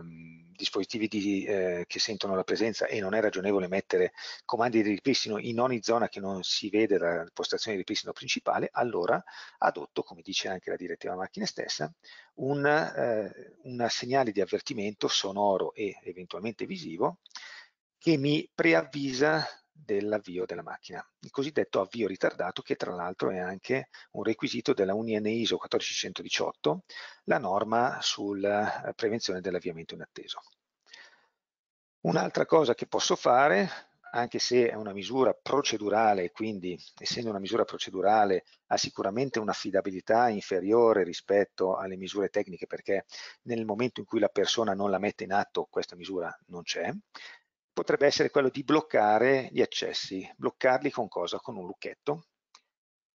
dispositivi di, eh, che sentono la presenza e non è ragionevole mettere comandi di ripristino in ogni zona che non si vede la postazione di ripristino principale, allora adotto, come dice anche la direttiva macchine stessa, un, eh, un segnale di avvertimento sonoro e eventualmente visivo che mi preavvisa dell'avvio della macchina, il cosiddetto avvio ritardato che tra l'altro è anche un requisito della UNIN ISO 1418, la norma sulla eh, prevenzione dell'avviamento inatteso. Un'altra cosa che posso fare, anche se è una misura procedurale, quindi essendo una misura procedurale ha sicuramente un'affidabilità inferiore rispetto alle misure tecniche perché nel momento in cui la persona non la mette in atto questa misura non c'è, potrebbe essere quello di bloccare gli accessi. Bloccarli con cosa? Con un lucchetto,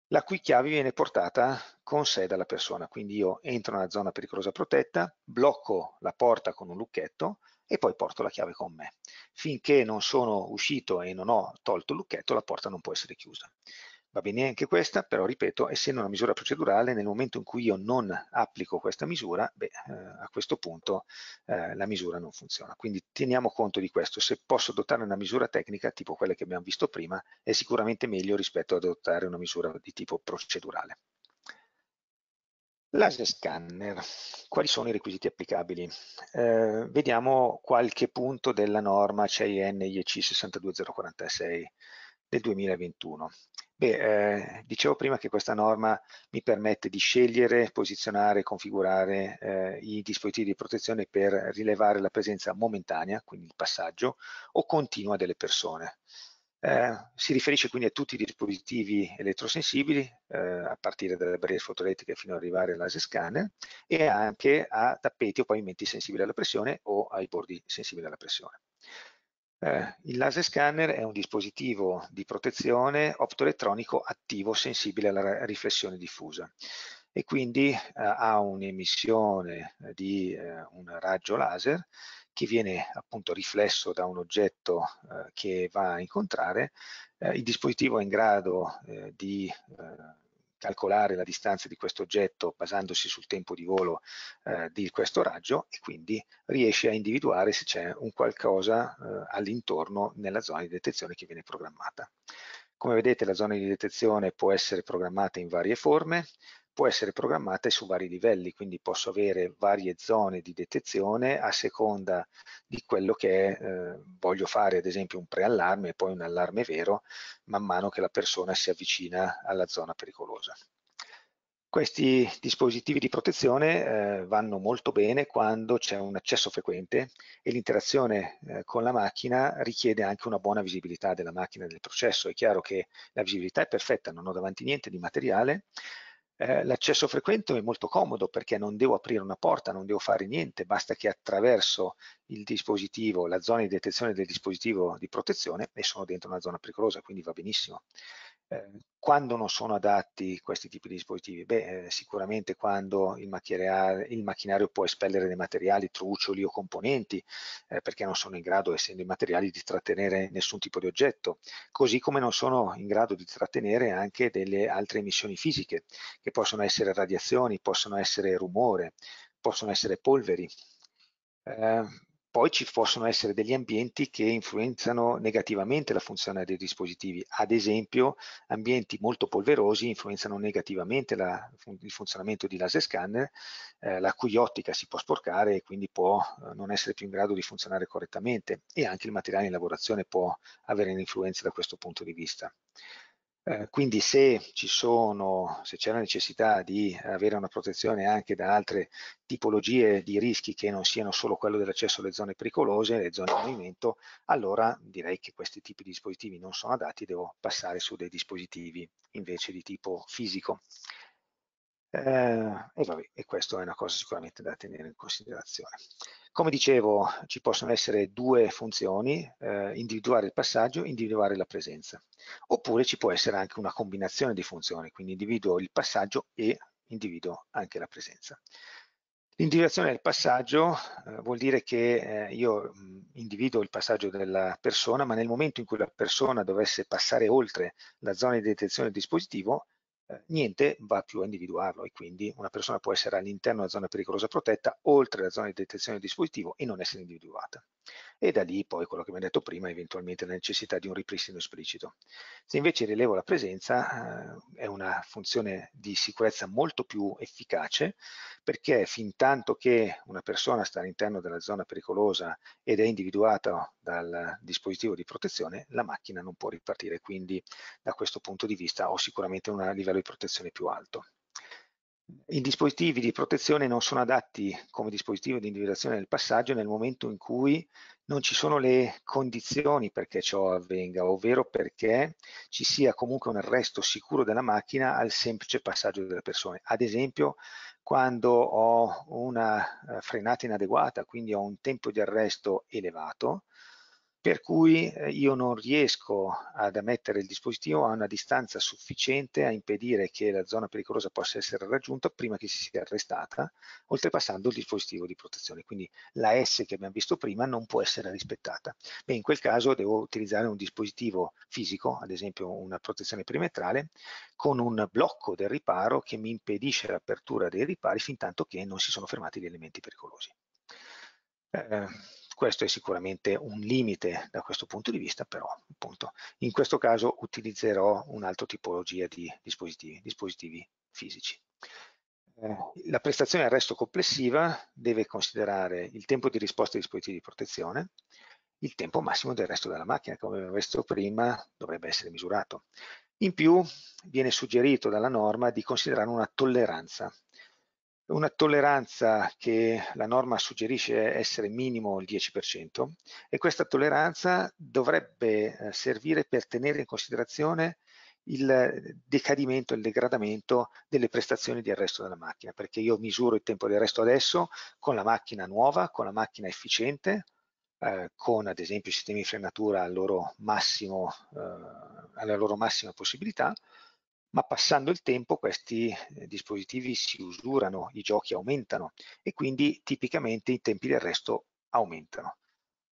la cui chiave viene portata con sé dalla persona. Quindi io entro nella zona pericolosa protetta, blocco la porta con un lucchetto e poi porto la chiave con me. Finché non sono uscito e non ho tolto il lucchetto, la porta non può essere chiusa. Va bene anche questa, però ripeto, essendo una misura procedurale, nel momento in cui io non applico questa misura, beh, eh, a questo punto eh, la misura non funziona. Quindi teniamo conto di questo. Se posso adottare una misura tecnica, tipo quella che abbiamo visto prima, è sicuramente meglio rispetto ad adottare una misura di tipo procedurale. Laser scanner, quali sono i requisiti applicabili? Eh, vediamo qualche punto della norma CIN IEC 62046 del 2021. Beh, eh, dicevo prima che questa norma mi permette di scegliere, posizionare e configurare eh, i dispositivi di protezione per rilevare la presenza momentanea, quindi il passaggio, o continua delle persone. Eh, si riferisce quindi a tutti i dispositivi elettrosensibili, eh, a partire dalle barriere fotoelettriche fino ad arrivare al laser scanner, e anche a tappeti o pavimenti sensibili alla pressione o ai bordi sensibili alla pressione. Eh, il laser scanner è un dispositivo di protezione optoelettronico attivo sensibile alla riflessione diffusa e quindi eh, ha un'emissione eh, di eh, un raggio laser che viene appunto riflesso da un oggetto eh, che va a incontrare. Eh, il dispositivo è in grado di calcolare la distanza di questo oggetto basandosi sul tempo di volo eh, di questo raggio e quindi riesce a individuare se c'è un qualcosa eh, all'intorno nella zona di detezione che viene programmata. Come vedete la zona di detezione può essere programmata in varie forme, può essere programmata su vari livelli, quindi posso avere varie zone di detezione a seconda di quello che eh, voglio fare, ad esempio un preallarme e poi un allarme vero, man mano che la persona si avvicina alla zona pericolosa. Questi dispositivi di protezione eh, vanno molto bene quando c'è un accesso frequente e l'interazione eh, con la macchina richiede anche una buona visibilità della macchina e del processo. È chiaro che la visibilità è perfetta, non ho davanti niente di materiale, eh, l'accesso frequente è molto comodo perché non devo aprire una porta, non devo fare niente, basta che attraverso il dispositivo, la zona di detezione del dispositivo di protezione e sono dentro una zona pericolosa, quindi va benissimo. Ehm, quando non sono adatti questi tipi di dispositivi? Beh, ehm, sicuramente quando il macchinario, il macchinario può espellere dei materiali, trucioli o componenti, eh, perché non sono in grado, essendo i materiali, di trattenere nessun tipo di oggetto, così come non sono in grado di trattenere anche delle altre emissioni fisiche, che possono essere radiazioni, possono essere rumore, possono essere polveri. Eh, poi ci possono essere degli ambienti che influenzano negativamente la funzione dei dispositivi, ad esempio ambienti molto polverosi influenzano negativamente la, il funzionamento di laser scanner, eh, la cui ottica si può sporcare e quindi può eh, non essere più in grado di funzionare correttamente e anche il materiale in lavorazione può avere un'influenza da questo punto di vista. Eh, quindi se ci sono, se c'è la necessità di avere una protezione anche da altre tipologie di rischi che non siano solo quello dell'accesso alle zone pericolose, le zone di movimento, allora direi che questi tipi di dispositivi non sono adatti, devo passare su dei dispositivi invece di tipo fisico. Eh, e, vabbè, e questa è una cosa sicuramente da tenere in considerazione. Come dicevo, ci possono essere due funzioni, eh, individuare il passaggio, individuare la presenza. Oppure ci può essere anche una combinazione di funzioni, quindi individuo il passaggio e individuo anche la presenza. L'individuazione del passaggio eh, vuol dire che eh, io mh, individuo il passaggio della persona, ma nel momento in cui la persona dovesse passare oltre la zona di detezione del dispositivo, eh, niente va più a individuarlo e quindi una persona può essere all'interno della zona pericolosa protetta, oltre la zona di detezione del dispositivo e non essere individuata e da lì poi quello che abbiamo detto prima, eventualmente la necessità di un ripristino esplicito. Se invece rilevo la presenza eh, è una funzione di sicurezza molto più efficace perché fin tanto che una persona sta all'interno della zona pericolosa ed è individuata dal dispositivo di protezione, la macchina non può ripartire, quindi da questo punto di vista ho sicuramente un livello di protezione più alto. I dispositivi di protezione non sono adatti come dispositivo di individuazione del passaggio nel momento in cui non ci sono le condizioni perché ciò avvenga, ovvero perché ci sia comunque un arresto sicuro della macchina al semplice passaggio delle persone. Ad esempio, quando ho una eh, frenata inadeguata, quindi ho un tempo di arresto elevato, per cui eh, io non riesco ad ammettere il dispositivo a una distanza sufficiente a impedire che la zona pericolosa possa essere raggiunta prima che si sia arrestata, oltrepassando il dispositivo di protezione. Quindi la S che abbiamo visto prima non può essere rispettata. Beh, in quel caso devo utilizzare un dispositivo fisico, ad esempio una protezione perimetrale, con un blocco del riparo che mi impedisce l'apertura dei ripari fin tanto che non si sono fermati gli elementi pericolosi. Eh, questo è sicuramente un limite da questo punto di vista, però appunto in questo caso utilizzerò un'altra tipologia di dispositivi, dispositivi fisici. Eh, la prestazione arresto complessiva deve considerare il tempo di risposta ai dispositivi di protezione, il tempo massimo del resto della macchina, come abbiamo visto prima, dovrebbe essere misurato. In più viene suggerito dalla norma di considerare una tolleranza una tolleranza che la norma suggerisce essere minimo il 10% e questa tolleranza dovrebbe eh, servire per tenere in considerazione il decadimento, il degradamento delle prestazioni di arresto della macchina, perché io misuro il tempo di arresto adesso con la macchina nuova, con la macchina efficiente, eh, con ad esempio i sistemi di frenatura al loro massimo, eh, alla loro massima possibilità, ma passando il tempo questi eh, dispositivi si usurano, i giochi aumentano e quindi tipicamente i tempi di arresto aumentano.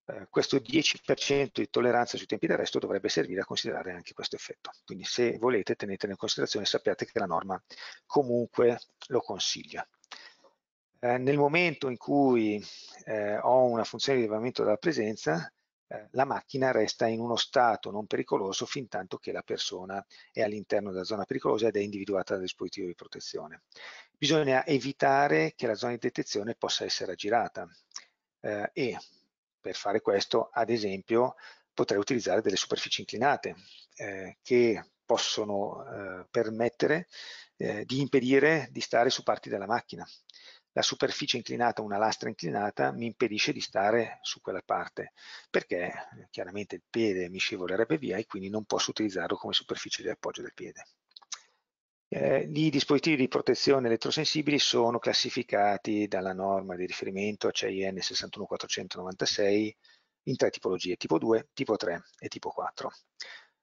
Eh, questo 10% di tolleranza sui tempi di arresto dovrebbe servire a considerare anche questo effetto. Quindi se volete tenetelo in considerazione e sappiate che la norma comunque lo consiglia. Eh, nel momento in cui eh, ho una funzione di rilevamento della presenza, eh, la macchina resta in uno stato non pericoloso fin tanto che la persona è all'interno della zona pericolosa ed è individuata dal dispositivo di protezione. Bisogna evitare che la zona di detezione possa essere aggirata eh, e per fare questo, ad esempio, potrei utilizzare delle superfici inclinate eh, che possono eh, permettere eh, di impedire di stare su parti della macchina la superficie inclinata, una lastra inclinata, mi impedisce di stare su quella parte, perché eh, chiaramente il piede mi scivolerebbe via e quindi non posso utilizzarlo come superficie di appoggio del piede. Eh, I dispositivi di protezione elettrosensibili sono classificati dalla norma di riferimento CIN 61496 in tre tipologie, tipo 2, tipo 3 e tipo 4.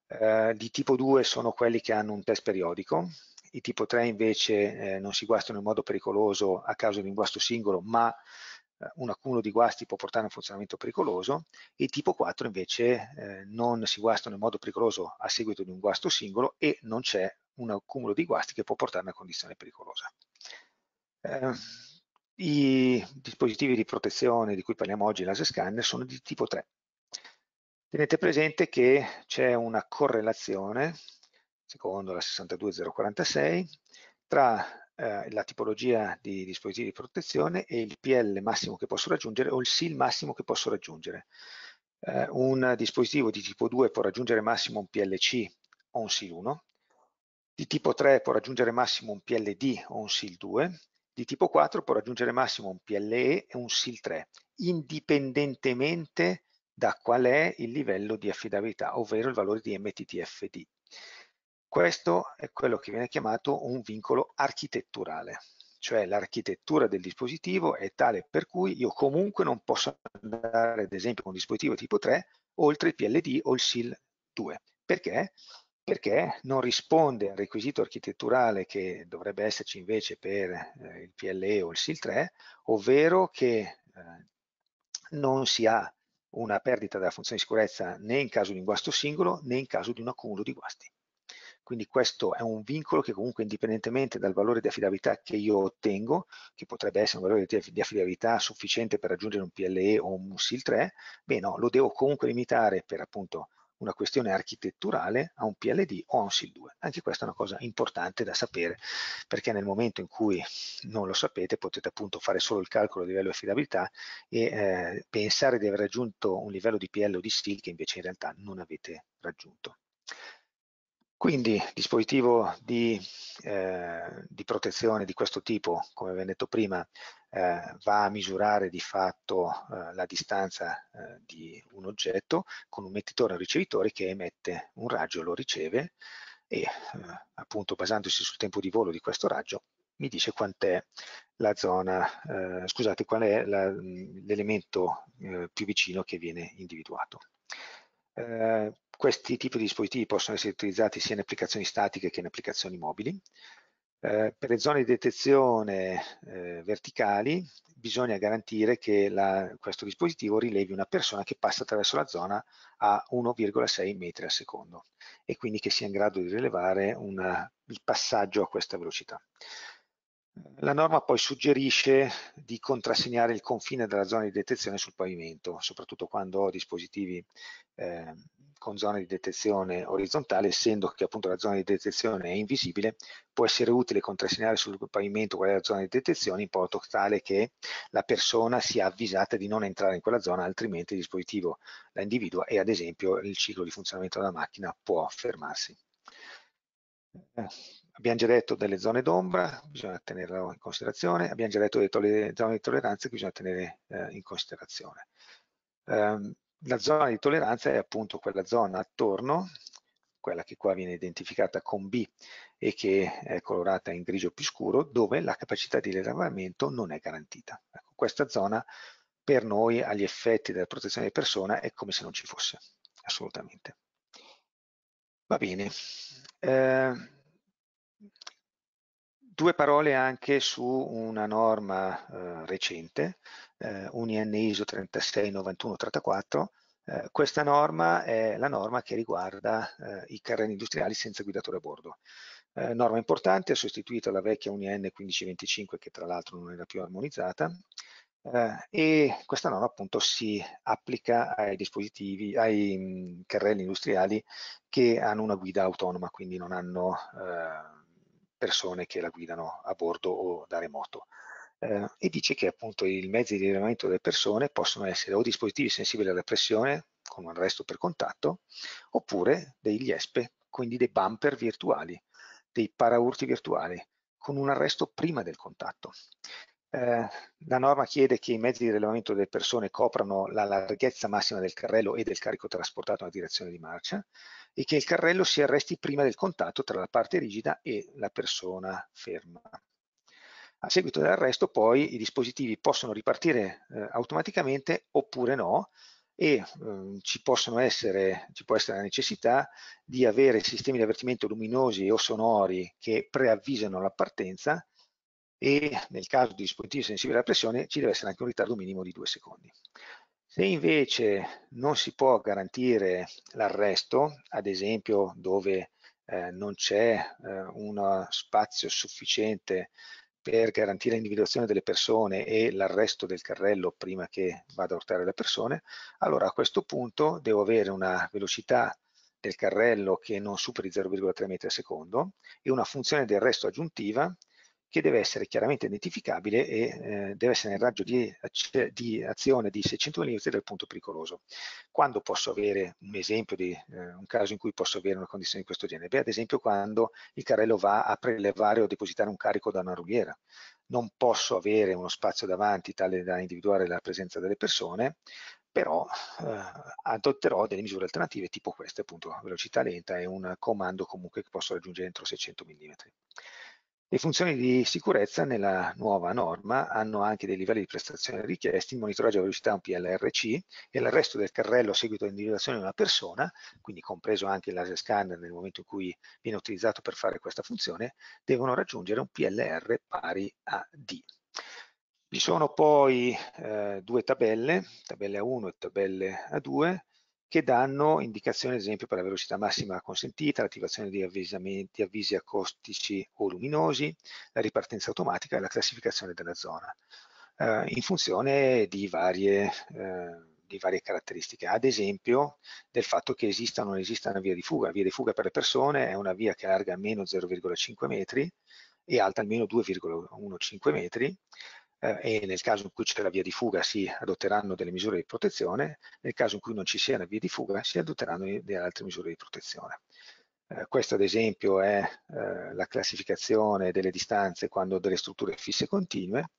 Eh, di tipo 2 sono quelli che hanno un test periodico, i tipo 3 invece eh, non si guastano in modo pericoloso a causa di un guasto singolo, ma eh, un accumulo di guasti può portare a un funzionamento pericoloso, i tipo 4 invece eh, non si guastano in modo pericoloso a seguito di un guasto singolo e non c'è un accumulo di guasti che può portare a una condizione pericolosa. Ehm, I dispositivi di protezione di cui parliamo oggi, i laser scanner, sono di tipo 3. Tenete presente che c'è una correlazione secondo la 62046, tra eh, la tipologia di dispositivi di protezione e il PL massimo che posso raggiungere o il SIL massimo che posso raggiungere. Eh, un dispositivo di tipo 2 può raggiungere massimo un PLC o un SIL 1, di tipo 3 può raggiungere massimo un PLD o un SIL 2, di tipo 4 può raggiungere massimo un PLE e un SIL 3, indipendentemente da qual è il livello di affidabilità, ovvero il valore di MTTFD. Questo è quello che viene chiamato un vincolo architetturale, cioè l'architettura del dispositivo è tale per cui io comunque non posso andare ad esempio con un dispositivo tipo 3 oltre il PLD o il SIL 2. Perché? Perché non risponde al requisito architetturale che dovrebbe esserci invece per eh, il PLE o il SIL 3, ovvero che eh, non si ha una perdita della funzione di sicurezza né in caso di un guasto singolo né in caso di un accumulo di guasti. Quindi questo è un vincolo che comunque indipendentemente dal valore di affidabilità che io ottengo, che potrebbe essere un valore di affidabilità sufficiente per raggiungere un PLE o un SIL 3, beh no, lo devo comunque limitare per appunto una questione architetturale a un PLD o a un SIL 2. Anche questa è una cosa importante da sapere perché nel momento in cui non lo sapete potete appunto fare solo il calcolo a livello di affidabilità e eh, pensare di aver raggiunto un livello di PL o di SIL che invece in realtà non avete raggiunto. Quindi dispositivo di, eh, di, protezione di questo tipo, come vi ho detto prima, eh, va a misurare di fatto eh, la distanza eh, di un oggetto con un mettitore e un ricevitore che emette un raggio, lo riceve e eh, appunto basandosi sul tempo di volo di questo raggio mi dice quant'è la zona, eh, scusate, qual è l'elemento più vicino che viene individuato. Eh, questi tipi di dispositivi possono essere utilizzati sia in applicazioni statiche che in applicazioni mobili. Eh, per le zone di detezione eh, verticali bisogna garantire che la, questo dispositivo rilevi una persona che passa attraverso la zona a 1,6 metri al secondo e quindi che sia in grado di rilevare una, il passaggio a questa velocità. La norma poi suggerisce di contrassegnare il confine della zona di detezione sul pavimento, soprattutto quando ho dispositivi eh, con zone di detezione orizzontale, essendo che appunto la zona di detezione è invisibile, può essere utile contrassegnare sul pavimento qual è la zona di detezione in modo tale che la persona sia avvisata di non entrare in quella zona, altrimenti il dispositivo la individua e ad esempio il ciclo di funzionamento della macchina può fermarsi. Eh, abbiamo già detto delle zone d'ombra, bisogna tenerlo in considerazione, abbiamo già detto delle zone di tolleranza che bisogna tenere eh, in considerazione. Um, la zona di tolleranza è appunto quella zona attorno, quella che qua viene identificata con B e che è colorata in grigio più scuro, dove la capacità di rilevamento non è garantita. Ecco, questa zona per noi agli effetti della protezione di persona è come se non ci fosse, assolutamente. Va bene. Eh, Due parole anche su una norma eh, recente, eh, un ISO 369134. Eh, questa norma è la norma che riguarda eh, i carrelli industriali senza guidatore a bordo. Eh, norma importante, ha sostituito la vecchia UNIN 1525 che tra l'altro non era più armonizzata eh, e questa norma appunto si applica ai dispositivi, ai mh, mm, carrelli industriali che hanno una guida autonoma, quindi non hanno persone che la guidano a bordo o da remoto. Eh, e dice che appunto i mezzi di rilevamento delle persone possono essere o dispositivi sensibili alla pressione con un arresto per contatto oppure degli ESPE, quindi dei bumper virtuali, dei paraurti virtuali con un arresto prima del contatto. Eh, la norma chiede che i mezzi di rilevamento delle persone coprano la larghezza massima del carrello e del carico trasportato nella direzione di marcia, e che il carrello si arresti prima del contatto tra la parte rigida e la persona ferma. A seguito dell'arresto poi i dispositivi possono ripartire eh, automaticamente oppure no e ehm, ci, essere, ci può essere la necessità di avere sistemi di avvertimento luminosi o sonori che preavvisano la partenza e nel caso di dispositivi sensibili alla pressione ci deve essere anche un ritardo minimo di due secondi. Se invece non si può garantire l'arresto, ad esempio dove eh, non c'è eh, uno spazio sufficiente per garantire l'individuazione delle persone e l'arresto del carrello prima che vada a urtare le persone, allora a questo punto devo avere una velocità del carrello che non superi 0,3 metri al secondo e una funzione di arresto aggiuntiva che deve essere chiaramente identificabile e eh, deve essere nel raggio di, di, azione di 600 mm dal punto pericoloso. Quando posso avere un esempio di eh, un caso in cui posso avere una condizione di questo genere? Beh, ad esempio quando il carrello va a prelevare o depositare un carico da una ruviera. Non posso avere uno spazio davanti tale da individuare la presenza delle persone, però eh, adotterò delle misure alternative tipo queste, appunto velocità lenta e un comando comunque che posso raggiungere entro 600 mm. Le funzioni di sicurezza nella nuova norma hanno anche dei livelli di prestazione richiesti, il monitoraggio della velocità un PLRC e l'arresto del carrello a seguito dell'individuazione di una persona, quindi compreso anche il laser scanner nel momento in cui viene utilizzato per fare questa funzione, devono raggiungere un PLR pari a D. Vi sono poi eh, due tabelle, tabelle A1 e tabelle A2, che danno indicazioni ad esempio per la velocità massima consentita, l'attivazione di, di avvisi acustici o luminosi, la ripartenza automatica e la classificazione della zona eh, in funzione di varie, eh, di varie, caratteristiche, ad esempio del fatto che esista o non esista una via di fuga. La via di fuga per le persone è una via che larga meno 0,5 metri e alta almeno 2,15 metri eh, e nel caso in cui c'è la via di fuga si adotteranno delle misure di protezione, nel caso in cui non ci sia la via di fuga si adotteranno delle altre misure di protezione. Eh, questo ad esempio è eh, la classificazione delle distanze quando delle strutture fisse continue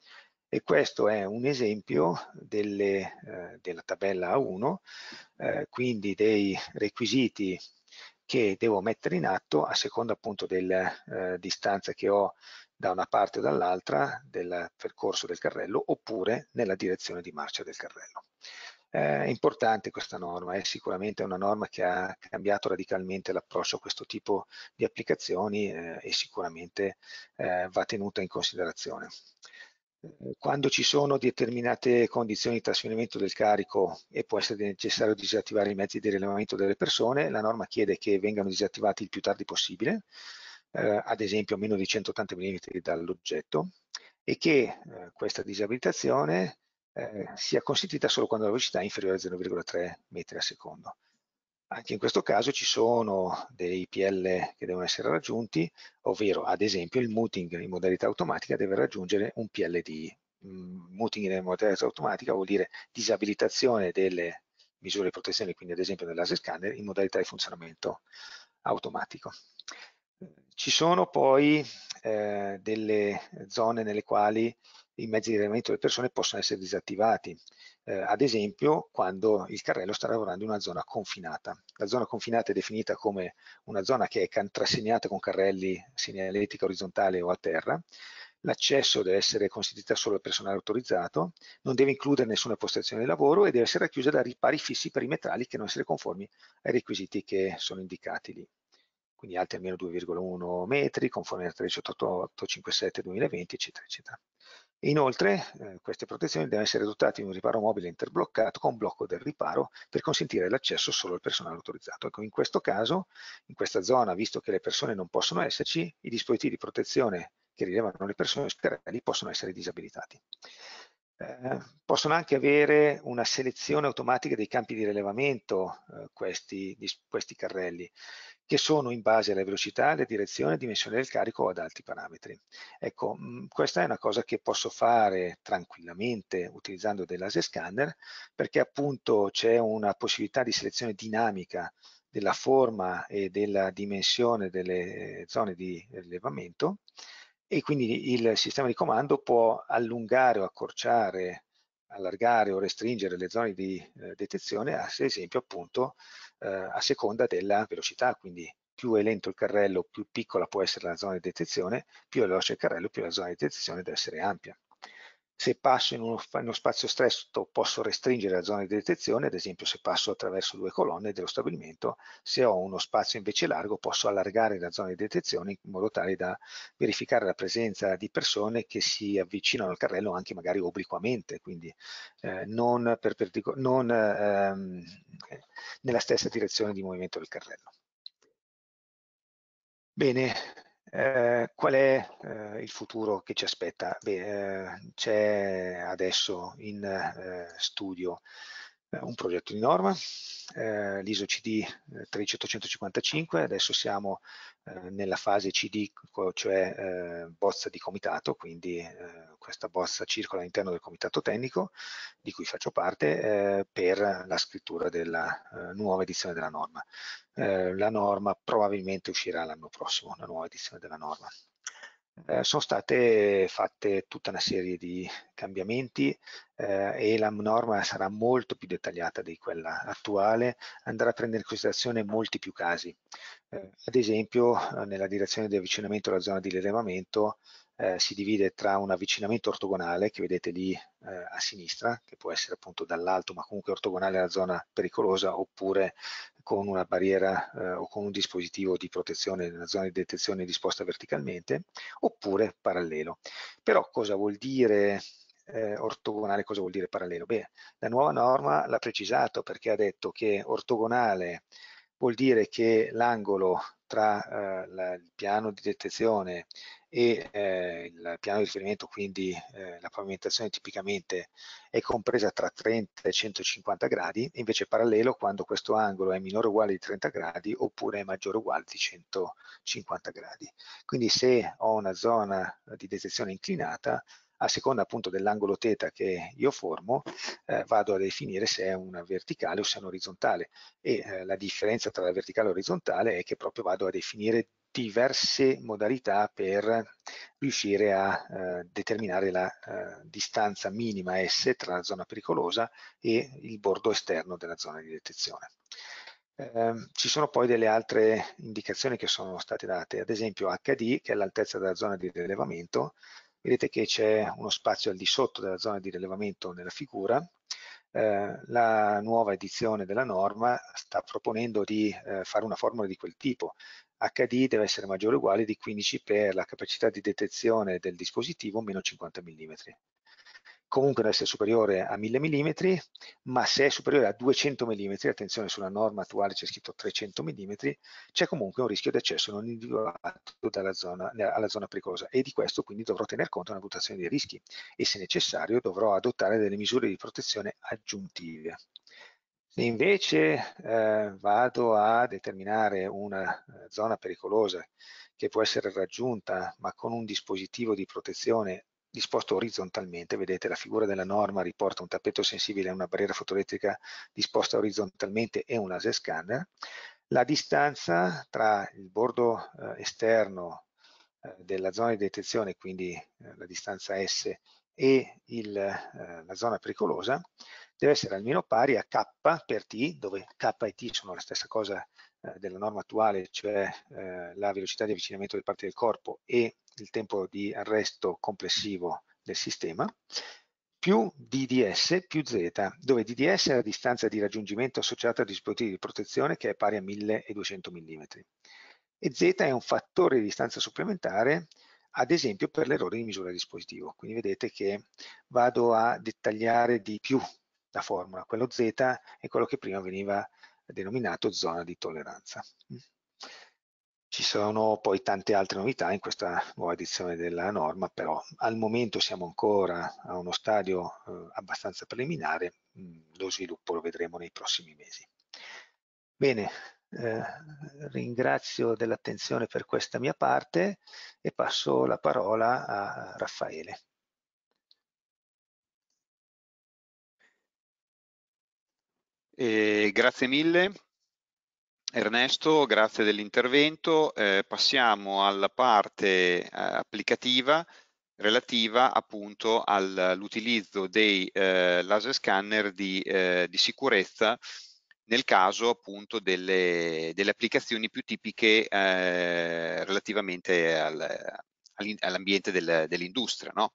e questo è un esempio delle, eh, della tabella A1, eh, quindi dei requisiti che devo mettere in atto a seconda appunto della eh, distanza che ho da una parte o dall'altra del percorso del carrello oppure nella direzione di marcia del carrello. È importante questa norma, è sicuramente una norma che ha cambiato radicalmente l'approccio a questo tipo di applicazioni eh, e sicuramente eh, va tenuta in considerazione. Quando ci sono determinate condizioni di trasferimento del carico e può essere necessario disattivare i mezzi di rilevamento delle persone, la norma chiede che vengano disattivati il più tardi possibile, eh, ad esempio a meno di 180 mm dall'oggetto e che eh, questa disabilitazione eh, sia consentita solo quando la velocità è inferiore a 0,3 metri al secondo. Anche in questo caso ci sono dei PL che devono essere raggiunti, ovvero ad esempio il muting in modalità automatica deve raggiungere un PL di muting mm, in modalità automatica vuol dire disabilitazione delle misure di protezione, quindi ad esempio nel laser scanner in modalità di funzionamento automatico. Ci sono poi eh, delle zone nelle quali i mezzi di rilevamento delle persone possono essere disattivati, eh, ad esempio quando il carrello sta lavorando in una zona confinata. La zona confinata è definita come una zona che è contrassegnata con carrelli segnaletica orizzontale o a terra, l'accesso deve essere consentito solo al personale autorizzato, non deve includere nessuna postazione di lavoro e deve essere racchiusa da ripari fissi perimetrali che non essere conformi ai requisiti che sono indicati lì quindi alti almeno 2,1 metri, conformi alla 13857 2020, eccetera, eccetera. Inoltre, eh, queste protezioni devono essere dotate di un riparo mobile interbloccato con blocco del riparo per consentire l'accesso solo al personale autorizzato. Ecco, in questo caso, in questa zona, visto che le persone non possono esserci, i dispositivi di protezione che rilevano le persone scarelli possono essere disabilitati. Eh, possono anche avere una selezione automatica dei campi di rilevamento eh, questi, di, questi, carrelli che sono in base alla velocità, alla direzione e dimensione del carico o ad altri parametri. Ecco, mm, questa è una cosa che posso fare tranquillamente utilizzando dei laser scanner perché appunto c'è una possibilità di selezione dinamica della forma e della dimensione delle zone di rilevamento e quindi il sistema di comando può allungare o accorciare, allargare o restringere le zone di eh, detezione, ad esempio appunto eh, a seconda della velocità, quindi più è lento il carrello, più piccola può essere la zona di detezione, più è veloce il carrello, più la zona di detezione deve essere ampia. Se passo in uno, in uno spazio stretto posso restringere la zona di detezione, ad esempio se passo attraverso due colonne dello stabilimento, se ho uno spazio invece largo posso allargare la zona di detezione in modo tale da verificare la presenza di persone che si avvicinano al carrello anche magari obliquamente, quindi eh, non, per, per, non ehm, nella stessa direzione di movimento del carrello. Bene, eh, qual è eh, il futuro che ci aspetta? Beh, eh, c'è adesso in eh, studio eh, un progetto di norma, eh, l'ISO CD 13855, eh, adesso siamo eh, nella fase CD, cioè eh, bozza di comitato, quindi eh, questa bozza circola all'interno del comitato tecnico di cui faccio parte per la scrittura della nuova edizione della norma. la norma probabilmente uscirà l'anno prossimo, la nuova edizione della norma. Eh, sono state fatte tutta una serie di cambiamenti eh, e la norma sarà molto più dettagliata di quella attuale, andrà a prendere in considerazione molti più casi. Eh, ad esempio, eh, nella direzione di avvicinamento alla zona di rilevamento eh, si divide tra un avvicinamento ortogonale che vedete lì eh, a sinistra, che può essere appunto dall'alto ma comunque ortogonale alla zona pericolosa oppure con una barriera eh, o con un dispositivo di protezione nella zona di detezione disposta verticalmente oppure parallelo. Però cosa vuol dire eh, ortogonale, cosa vuol dire parallelo? Beh, la nuova norma l'ha precisato perché ha detto che ortogonale vuol dire che l'angolo tra eh, la, il piano di detezione e eh, il piano di riferimento, quindi eh, la pavimentazione tipicamente è compresa tra 30 e 150 gradi, invece parallelo quando questo angolo è minore o uguale di 30 gradi oppure è maggiore o uguale di 150 gradi. Quindi se ho una zona di detezione inclinata, a seconda appunto dell'angolo teta che io formo eh, vado a definire se è una verticale o se è un'orizzontale e eh, la differenza tra la verticale e orizzontale è che proprio vado a definire diverse modalità per riuscire a eh, determinare la eh, distanza minima S tra la zona pericolosa e il bordo esterno della zona di detezione. Eh, ci sono poi delle altre indicazioni che sono state date, ad esempio HD che è l'altezza della zona di rilevamento, vedete che c'è uno spazio al di sotto della zona di rilevamento nella figura. Eh, la nuova edizione della norma sta proponendo di eh, fare una formula di quel tipo. HD deve essere maggiore o uguale di 15 per la capacità di detezione del dispositivo meno 50 mm comunque deve essere superiore a 1000 mm, ma se è superiore a 200 mm, attenzione sulla norma attuale c'è scritto 300 mm, c'è comunque un rischio di accesso non individuato zona, alla zona pericolosa e di questo quindi dovrò tener conto nella valutazione dei rischi e se necessario dovrò adottare delle misure di protezione aggiuntive. Se invece eh, vado a determinare una eh, zona pericolosa che può essere raggiunta ma con un dispositivo di protezione disposto orizzontalmente, vedete la figura della norma riporta un tappeto sensibile a una barriera fotoelettrica disposta orizzontalmente e un laser scanner, la distanza tra il bordo eh, esterno eh, della zona di detezione, quindi eh, la distanza S, e il, eh, la zona pericolosa deve essere almeno pari a k per t, dove k e t sono la stessa cosa eh, della norma attuale, cioè eh, la velocità di avvicinamento delle parti del corpo e il tempo di arresto complessivo del sistema, più DDS più Z, dove DDS è la distanza di raggiungimento associata al dispositivo di protezione che è pari a 1200 mm e Z è un fattore di distanza supplementare ad esempio per l'errore di misura del dispositivo. Quindi vedete che vado a dettagliare di più la formula, quello Z è quello che prima veniva denominato zona di tolleranza. Ci sono poi tante altre novità in questa nuova edizione della norma, però al momento siamo ancora a uno stadio eh, abbastanza preliminare, mm, lo sviluppo lo vedremo nei prossimi mesi. Bene, eh, ringrazio dell'attenzione per questa mia parte e passo la parola a Raffaele. E eh, grazie mille Ernesto, grazie dell'intervento. Eh, passiamo alla parte eh, applicativa relativa appunto all'utilizzo dei eh, laser scanner di, eh, di, sicurezza nel caso appunto delle, delle applicazioni più tipiche eh, relativamente al, all'ambiente dell'industria. no?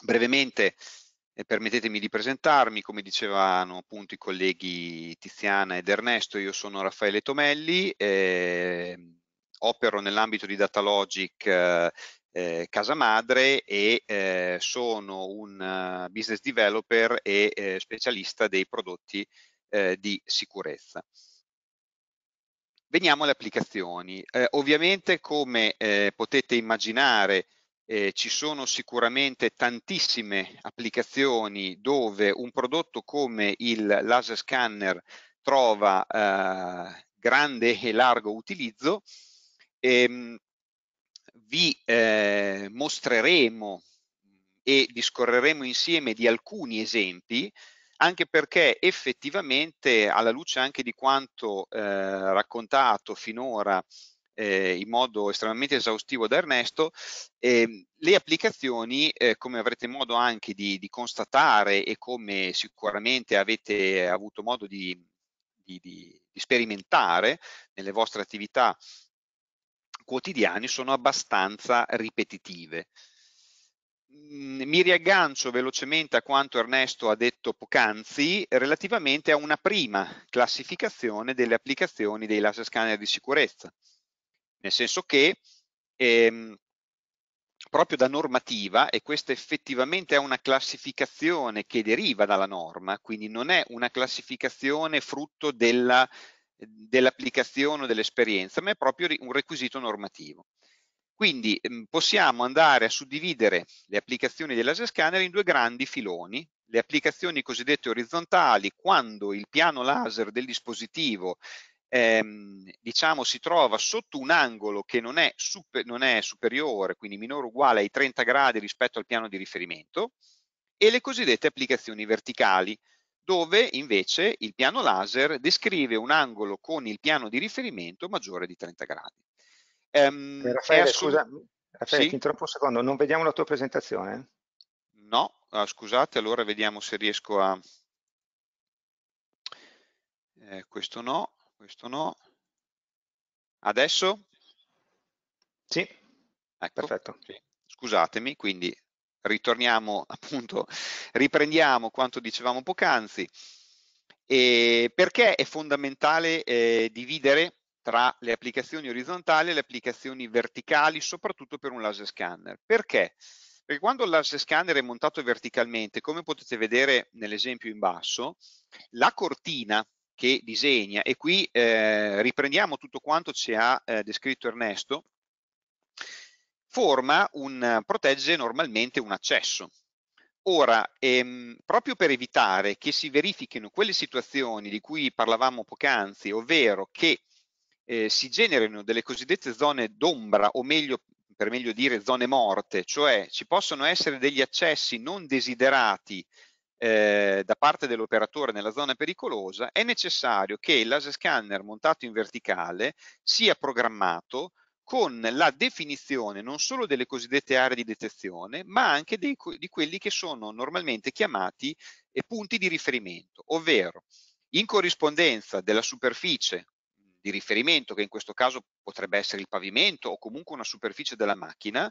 Brevemente e permettetemi di presentarmi, come dicevano appunto i colleghi Tiziana ed Ernesto, io sono Raffaele Tomelli, eh, opero nell'ambito di Datalogic eh, eh, Casa Madre e eh, sono un eh, business developer e eh, specialista dei prodotti di sicurezza. Veniamo alle applicazioni. ovviamente come potete immaginare eh, ci sono sicuramente tantissime applicazioni dove un prodotto come il laser scanner trova eh, grande e largo utilizzo. Ehm, vi eh, mostreremo e discorreremo insieme di alcuni esempi anche perché effettivamente alla luce anche di quanto eh, raccontato finora eh, in modo estremamente esaustivo da Ernesto, eh, le applicazioni, eh, come avrete modo anche di, di, constatare e come sicuramente avete avuto modo di, di, di sperimentare nelle vostre attività quotidiane, sono abbastanza ripetitive mm, mi riaggancio velocemente a quanto Ernesto ha detto poc'anzi relativamente a una prima classificazione delle applicazioni dei laser scanner di sicurezza nel senso che ehm, proprio da normativa, e questa effettivamente è una classificazione che deriva dalla norma, quindi non è una classificazione frutto dell'applicazione o dell'esperienza, ma è proprio un requisito normativo. Quindi ehm, possiamo andare a suddividere le applicazioni laser Scanner in due grandi filoni, le applicazioni cosiddette orizzontali, quando il piano laser del dispositivo ehm, diciamo, si trova sotto un angolo che non è, super, non è superiore, quindi minore o uguale ai 30 gradi rispetto al piano di riferimento, e le cosiddette applicazioni verticali, dove invece il piano laser descrive un angolo con il piano di riferimento maggiore di 30 gradi. Ehm, eh, Raffaele, assun... scusa, Raffaele sì? ti interrompo un secondo, non vediamo la tua presentazione? No, ah, scusate, allora vediamo se riesco a... Eh, questo no questo no. Adesso? Sì, ecco. perfetto. Sì. Scusatemi, quindi ritorniamo appunto, riprendiamo quanto dicevamo poc'anzi. E perché è fondamentale eh, dividere tra le applicazioni orizzontali e le applicazioni verticali, soprattutto per un laser scanner? Perché? Perché quando il laser scanner è montato verticalmente, come potete vedere nell'esempio in basso, la cortina che disegna. E qui eh, riprendiamo tutto quanto ci ha eh, descritto Ernesto. Forma un, protegge normalmente un accesso. Ora, ehm, proprio per evitare che si verifichino quelle situazioni di cui parlavamo poc'anzi, ovvero che eh, si generino delle cosiddette zone d'ombra, o meglio, per meglio dire, zone morte, cioè ci possono essere degli accessi non desiderati eh, da parte dell'operatore nella zona pericolosa, è necessario che il laser scanner montato in verticale sia programmato con la definizione non solo delle cosiddette aree di detezione, ma anche dei, di quelli che sono normalmente chiamati eh, punti di riferimento, ovvero in corrispondenza della superficie di riferimento, che in questo caso potrebbe essere il pavimento o comunque una superficie della macchina,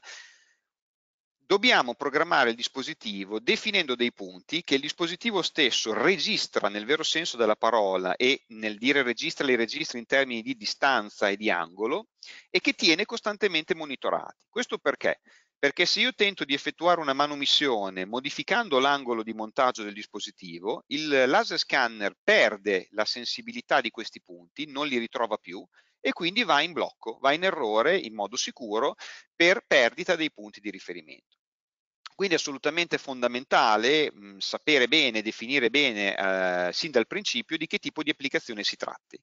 dobbiamo programmare il dispositivo definendo dei punti che il dispositivo stesso registra nel vero senso della parola e nel dire registra li registra in termini di distanza e di angolo e che tiene costantemente monitorati. Questo perché? Perché se io tento di effettuare una manomissione modificando l'angolo di montaggio del dispositivo, il laser scanner perde la sensibilità di questi punti, non li ritrova più e quindi va in blocco, va in errore in modo sicuro per perdita dei punti di riferimento. Quindi è assolutamente fondamentale mh, sapere bene, definire bene eh, sin dal principio di che tipo di applicazione si tratti.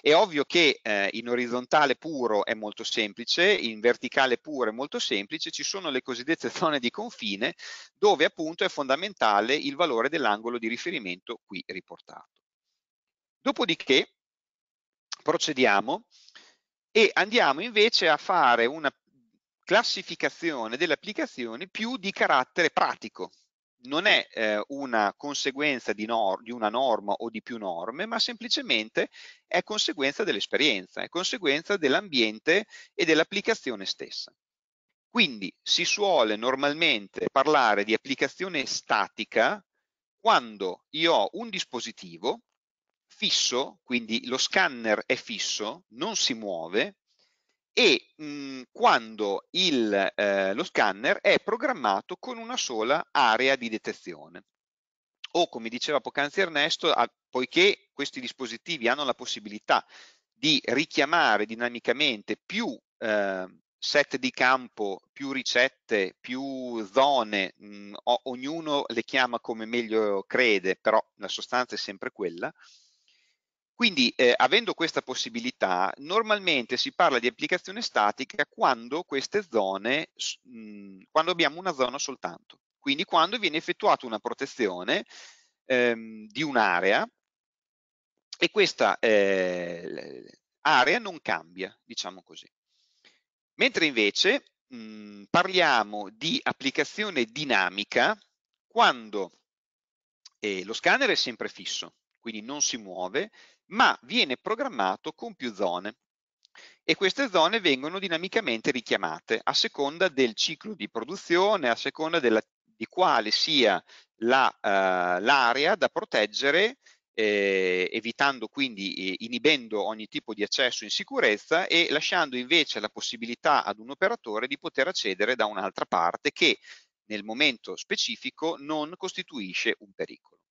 È ovvio che eh, in orizzontale puro è molto semplice, in verticale puro è molto semplice, ci sono le cosiddette zone di confine dove appunto è fondamentale il valore dell'angolo di riferimento qui riportato. Dopodiché Procediamo e andiamo invece a fare una classificazione delle applicazioni più di carattere pratico. Non è eh, una conseguenza di, di, una norma o di più norme, ma semplicemente è conseguenza dell'esperienza, è conseguenza dell'ambiente e dell'applicazione stessa. Quindi si suole normalmente parlare di applicazione statica quando io ho un dispositivo fisso, quindi lo scanner è fisso, non si muove e mh, mm, quando il, eh, lo scanner è programmato con una sola area di detezione. O come diceva poc'anzi Ernesto, a, poiché questi dispositivi hanno la possibilità di richiamare dinamicamente più eh, set di campo, più ricette, più zone, mh, mm, o, ognuno le chiama come meglio crede, però la sostanza è sempre quella, quindi eh, avendo questa possibilità, normalmente si parla di applicazione statica quando queste zone, mh, mm, quando abbiamo una zona soltanto. Quindi quando viene effettuata una protezione ehm, di un'area e questa eh, area non cambia, diciamo così. Mentre invece mh, mm, parliamo di applicazione dinamica quando eh, lo scanner è sempre fisso, quindi non si muove, ma viene programmato con più zone e queste zone vengono dinamicamente richiamate a seconda del ciclo di produzione, a seconda della, di quale sia eh, l'area la, uh, da proteggere, eh, evitando quindi, eh, inibendo ogni tipo di accesso in sicurezza e lasciando invece la possibilità ad un operatore di poter accedere da un'altra parte che nel momento specifico non costituisce un pericolo.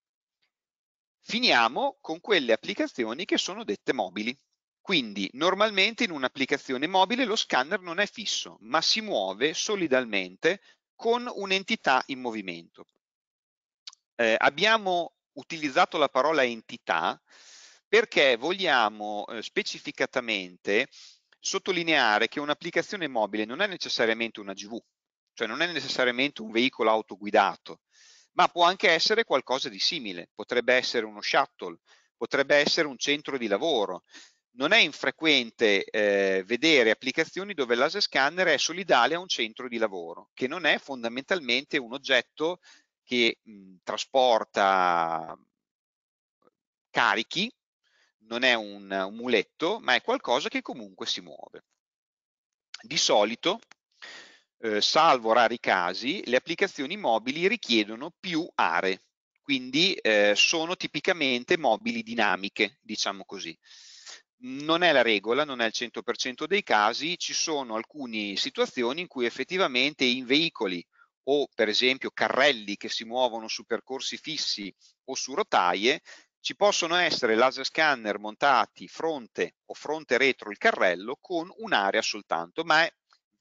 Finiamo con quelle applicazioni che sono dette mobili. Quindi normalmente in un'applicazione mobile lo scanner non è fisso, ma si muove solidalmente con un'entità in movimento. Eh, abbiamo utilizzato la parola entità perché vogliamo eh, specificatamente sottolineare che un'applicazione mobile non è necessariamente una GV, cioè non è necessariamente un veicolo autoguidato, ma può anche essere qualcosa di simile, potrebbe essere uno shuttle, potrebbe essere un centro di lavoro. Non è infrequente eh, vedere applicazioni dove il laser scanner è solidale a un centro di lavoro, che non è fondamentalmente un oggetto che mh, trasporta carichi, non è un, un muletto, ma è qualcosa che comunque si muove. Di solito eh, salvo rari casi, le applicazioni mobili richiedono più aree, quindi eh, sono tipicamente mobili dinamiche, diciamo così. Non è la regola, non è il 100% dei casi, ci sono alcune situazioni in cui effettivamente in veicoli o per esempio carrelli che si muovono su percorsi fissi o su rotaie, ci possono essere laser scanner montati fronte o fronte retro il carrello con un'area soltanto, ma è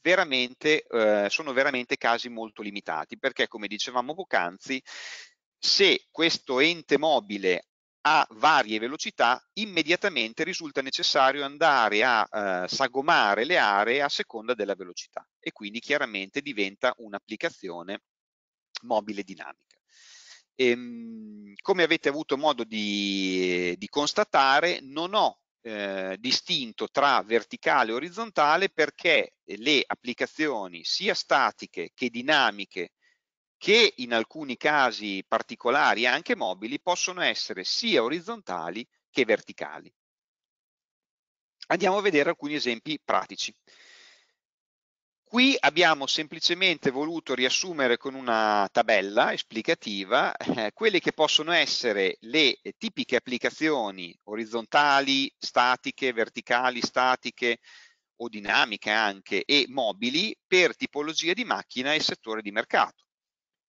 veramente, eh, sono veramente casi molto limitati, perché come dicevamo poc'anzi, se questo ente mobile a varie velocità, immediatamente risulta necessario andare a eh, sagomare le aree a seconda della velocità e quindi chiaramente diventa un'applicazione mobile dinamica. E, ehm, come avete avuto modo di, di constatare, non ho eh, distinto tra verticale e orizzontale perché le applicazioni sia statiche che dinamiche che in alcuni casi particolari anche mobili possono essere sia orizzontali che verticali. Andiamo a vedere alcuni esempi pratici. Qui abbiamo semplicemente voluto riassumere con una tabella esplicativa eh, quelle che possono essere le tipiche applicazioni orizzontali, statiche, verticali, statiche o dinamiche anche e mobili per tipologia di macchina e settore di mercato.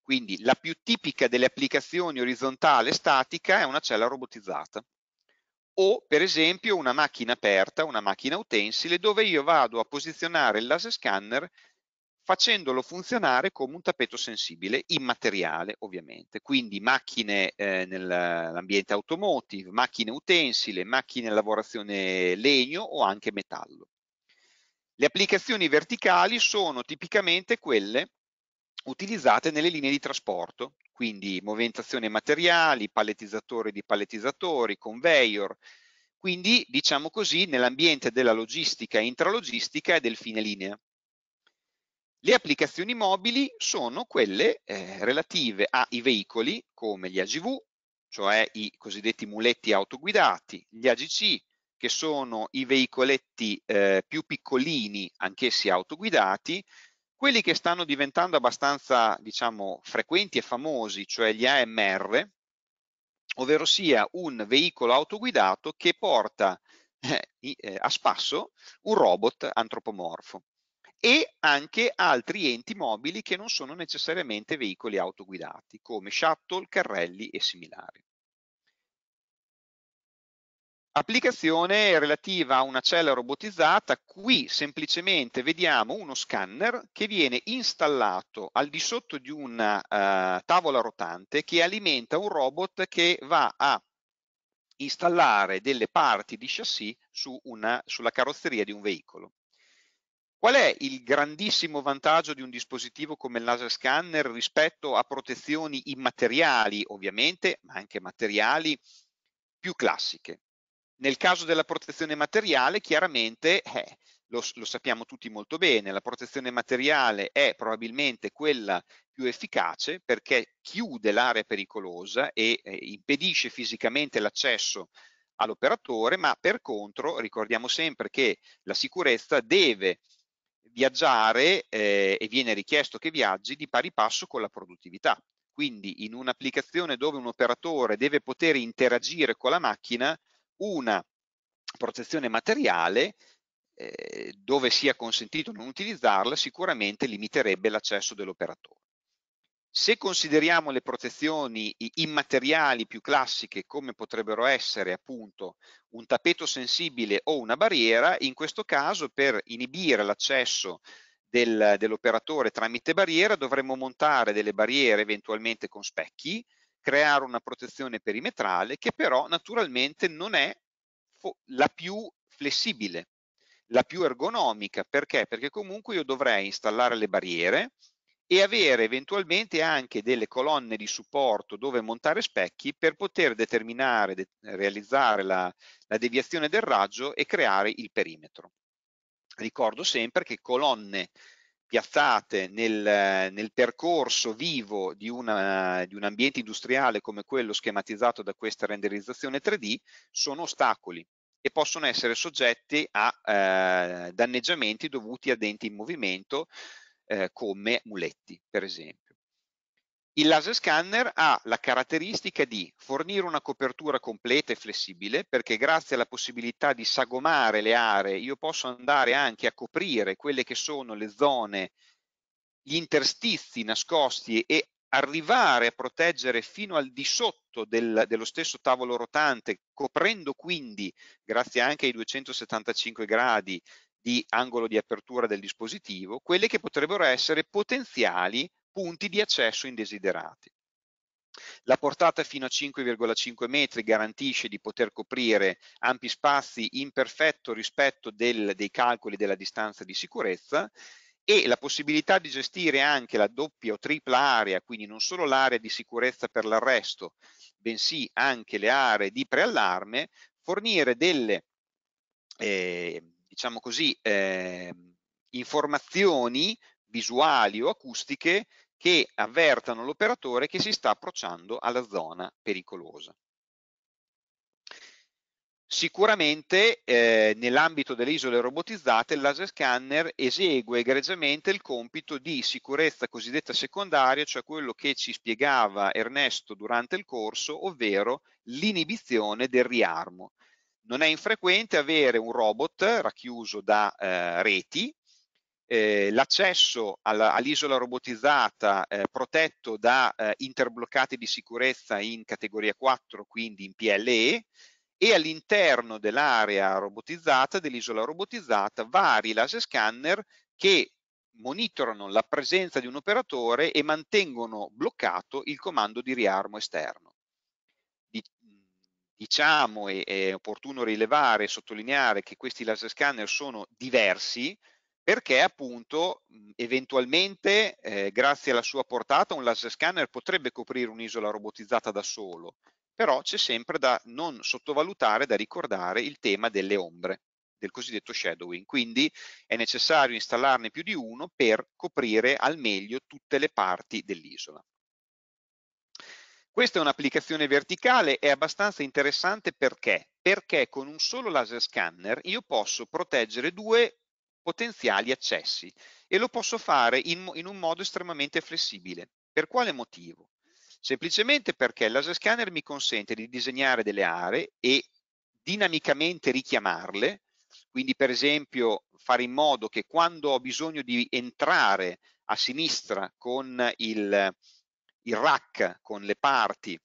Quindi la più tipica delle applicazioni orizzontale statica è una cella robotizzata o per esempio una macchina aperta, una macchina utensile, dove io vado a posizionare il laser scanner facendolo funzionare come un tappeto sensibile, immateriale ovviamente, quindi macchine eh, nell'ambiente automotive, macchine utensile, macchine a lavorazione legno o anche metallo. Le applicazioni verticali sono tipicamente quelle utilizzate nelle linee di trasporto, quindi movimentazione materiali, paletizzatori di paletizzatori, conveyor, quindi diciamo così nell'ambiente della logistica intralogistica e del fine linea. Le applicazioni mobili sono quelle eh, relative ai veicoli come gli AGV, cioè i cosiddetti muletti autoguidati, gli AGC, che sono i veicoletti eh, più piccolini, anch'essi autoguidati, quelli che stanno diventando abbastanza diciamo, frequenti e famosi, cioè gli AMR, ovvero sia un veicolo autoguidato che porta eh, eh, a spasso un robot antropomorfo e anche altri enti mobili che non sono necessariamente veicoli autoguidati, come shuttle, carrelli e similari. Applicazione relativa a una cella robotizzata, qui semplicemente vediamo uno scanner che viene installato al di sotto di una uh, tavola rotante che alimenta un robot che va a installare delle parti di chassis su una, sulla carrozzeria di un veicolo. Qual è il grandissimo vantaggio di un dispositivo come il laser scanner rispetto a protezioni immateriali, ovviamente, ma anche materiali più classiche? Nel caso della protezione materiale, chiaramente, eh, lo, lo, sappiamo tutti molto bene, la protezione materiale è probabilmente quella più efficace perché chiude l'area pericolosa e eh, impedisce fisicamente l'accesso all'operatore, ma per contro ricordiamo sempre che la sicurezza deve viaggiare eh, e viene richiesto che viaggi di pari passo con la produttività. Quindi in un'applicazione dove un operatore deve poter interagire con la macchina, una protezione materiale eh, dove sia consentito non utilizzarla sicuramente limiterebbe l'accesso dell'operatore. Se consideriamo le protezioni immateriali più classiche come potrebbero essere appunto un tappeto sensibile o una barriera, in questo caso per inibire l'accesso del, dell'operatore tramite barriera dovremmo montare delle barriere eventualmente con specchi creare una protezione perimetrale che però naturalmente non è la più flessibile, la più ergonomica. Perché? Perché comunque io dovrei installare le barriere e avere eventualmente anche delle colonne di supporto dove montare specchi per poter determinare, de realizzare la, la deviazione del raggio e creare il perimetro. Ricordo sempre che colonne piazzate nel, nel percorso vivo di, una, di un ambiente industriale come quello schematizzato da questa renderizzazione 3D sono ostacoli e possono essere soggetti a eh, danneggiamenti dovuti a denti in movimento eh, come muletti, per esempio. Il laser scanner ha la caratteristica di fornire una copertura completa e flessibile perché grazie alla possibilità di sagomare le aree io posso andare anche a coprire quelle che sono le zone, gli interstizi nascosti e arrivare a proteggere fino al di sotto del, dello stesso tavolo rotante, coprendo quindi, grazie anche ai 275 gradi di angolo di apertura del dispositivo, quelle che potrebbero essere potenziali punti di accesso indesiderati. La portata fino a 5,5 metri garantisce di poter coprire ampi spazi in perfetto rispetto del, dei calcoli della distanza di sicurezza e la possibilità di gestire anche la doppia o tripla area, quindi non solo l'area di sicurezza per l'arresto, bensì anche le aree di preallarme, fornire delle, eh, diciamo così, eh, informazioni visuali o acustiche che avvertano l'operatore che si sta approcciando alla zona pericolosa. Sicuramente eh, nell'ambito delle isole robotizzate il laser scanner esegue egregiamente il compito di sicurezza cosiddetta secondaria, cioè quello che ci spiegava Ernesto durante il corso, ovvero l'inibizione del riarmo. Non è infrequente avere un robot racchiuso da eh, reti eh, l'accesso all'isola robotizzata eh, protetto da eh, interbloccati di sicurezza in categoria 4, quindi in PLE, e all'interno dell'area robotizzata, dell'isola robotizzata, vari laser scanner che monitorano la presenza di un operatore e mantengono bloccato il comando di riarmo esterno. Diciamo, e è opportuno rilevare e sottolineare che questi laser scanner sono diversi, perché appunto eventualmente eh, grazie alla sua portata un laser scanner potrebbe coprire un'isola robotizzata da solo, però c'è sempre da non sottovalutare, da ricordare il tema delle ombre, del cosiddetto shadowing, quindi è necessario installarne più di uno per coprire al meglio tutte le parti dell'isola. Questa è un'applicazione verticale, è abbastanza interessante perché? Perché con un solo laser scanner io posso proteggere due potenziali accessi e lo posso fare in, in un modo estremamente flessibile. Per quale motivo? Semplicemente perché il laser scanner mi consente di disegnare delle aree e dinamicamente richiamarle, quindi per esempio fare in modo che quando ho bisogno di entrare a sinistra con il, il rack, con le parti,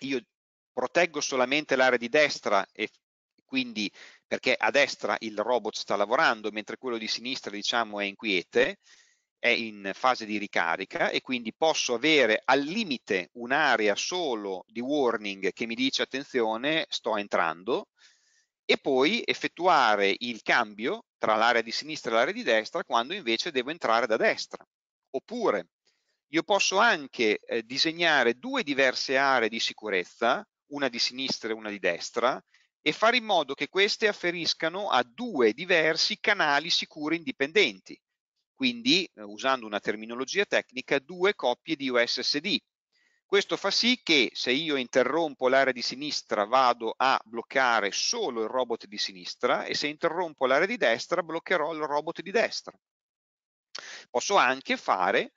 io proteggo solamente l'area di destra e quindi perché a destra il robot sta lavorando, mentre quello di sinistra diciamo, è inquiete, è in fase di ricarica e quindi posso avere al limite un'area solo di warning che mi dice attenzione sto entrando e poi effettuare il cambio tra l'area di sinistra e l'area di destra quando invece devo entrare da destra. Oppure io posso anche eh, disegnare due diverse aree di sicurezza, una di sinistra e una di destra, e fare in modo che queste afferiscano a due diversi canali sicuri indipendenti, quindi eh, usando una terminologia tecnica, due coppie di USSD. Questo fa sì che se io interrompo l'area di sinistra vado a bloccare solo il robot di sinistra e se interrompo l'area di destra bloccherò il robot di destra. Posso anche fare,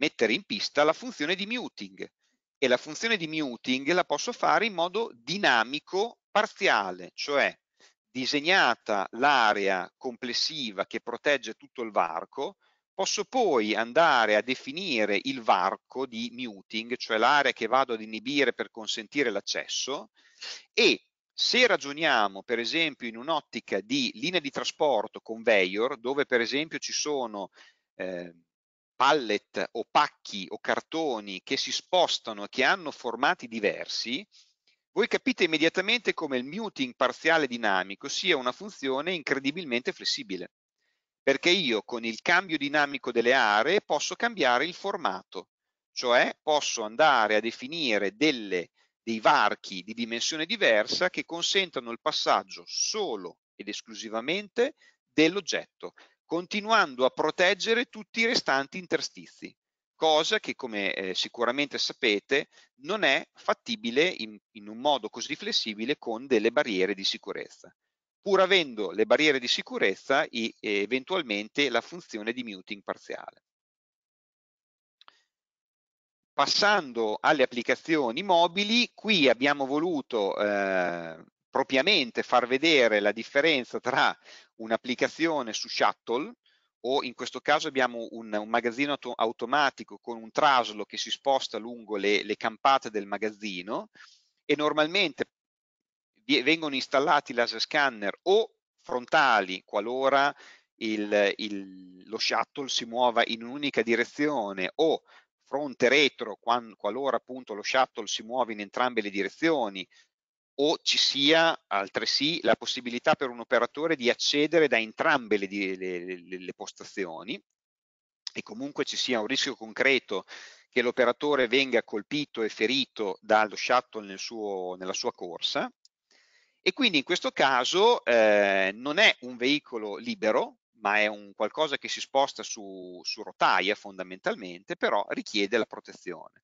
mettere in pista la funzione di muting, e la funzione di muting la posso fare in modo dinamico parziale, cioè disegnata l'area complessiva che protegge tutto il varco, posso poi andare a definire il varco di muting, cioè l'area che vado ad inibire per consentire l'accesso e se ragioniamo per esempio in un'ottica di linea di trasporto conveyor, dove per esempio ci sono eh, pallet o pacchi o cartoni che si spostano e che hanno formati diversi, voi capite immediatamente come il muting parziale dinamico sia una funzione incredibilmente flessibile, perché io con il cambio dinamico delle aree posso cambiare il formato, cioè posso andare a definire delle, dei varchi di dimensione diversa che consentano il passaggio solo ed esclusivamente dell'oggetto, continuando a proteggere tutti i restanti interstizi cosa che come eh, sicuramente sapete non è fattibile in, in un modo così flessibile con delle barriere di sicurezza pur avendo le barriere di sicurezza e eventualmente la funzione di muting parziale. Passando alle applicazioni mobili, qui abbiamo voluto eh, propriamente far vedere la differenza tra un'applicazione su Shuttle, o in questo caso abbiamo un, un magazzino auto automatico con un traslo che si sposta lungo le, le campate del magazzino e normalmente vengono installati laser scanner o frontali qualora il, il, lo shuttle si muova in un'unica direzione o fronte retro quando, qualora appunto lo shuttle si muove in entrambe le direzioni o ci sia altresì la possibilità per un operatore di accedere da entrambe le, le, le, le postazioni e comunque ci sia un rischio concreto che l'operatore venga colpito e ferito dallo shuttle nel suo, nella sua corsa e quindi in questo caso eh, non è un veicolo libero ma è un qualcosa che si sposta su, su rotaia fondamentalmente però richiede la protezione.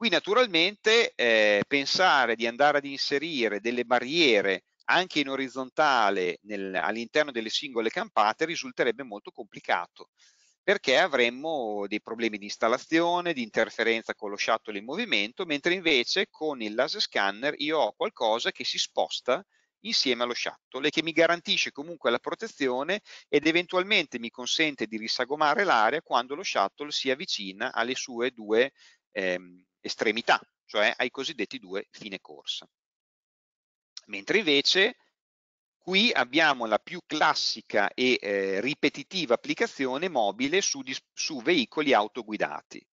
Qui naturalmente eh, pensare di andare ad inserire delle barriere anche in orizzontale all'interno delle singole campate risulterebbe molto complicato perché avremmo dei problemi di installazione, di interferenza con lo shuttle in movimento, mentre invece con il laser scanner io ho qualcosa che si sposta insieme allo shuttle e che mi garantisce comunque la protezione ed eventualmente mi consente di risagomare l'area quando lo shuttle si avvicina alle sue due ehm, estremità, cioè ai cosiddetti due fine corsa. Mentre invece qui abbiamo la più classica e eh, ripetitiva applicazione mobile su, su veicoli autoguidati.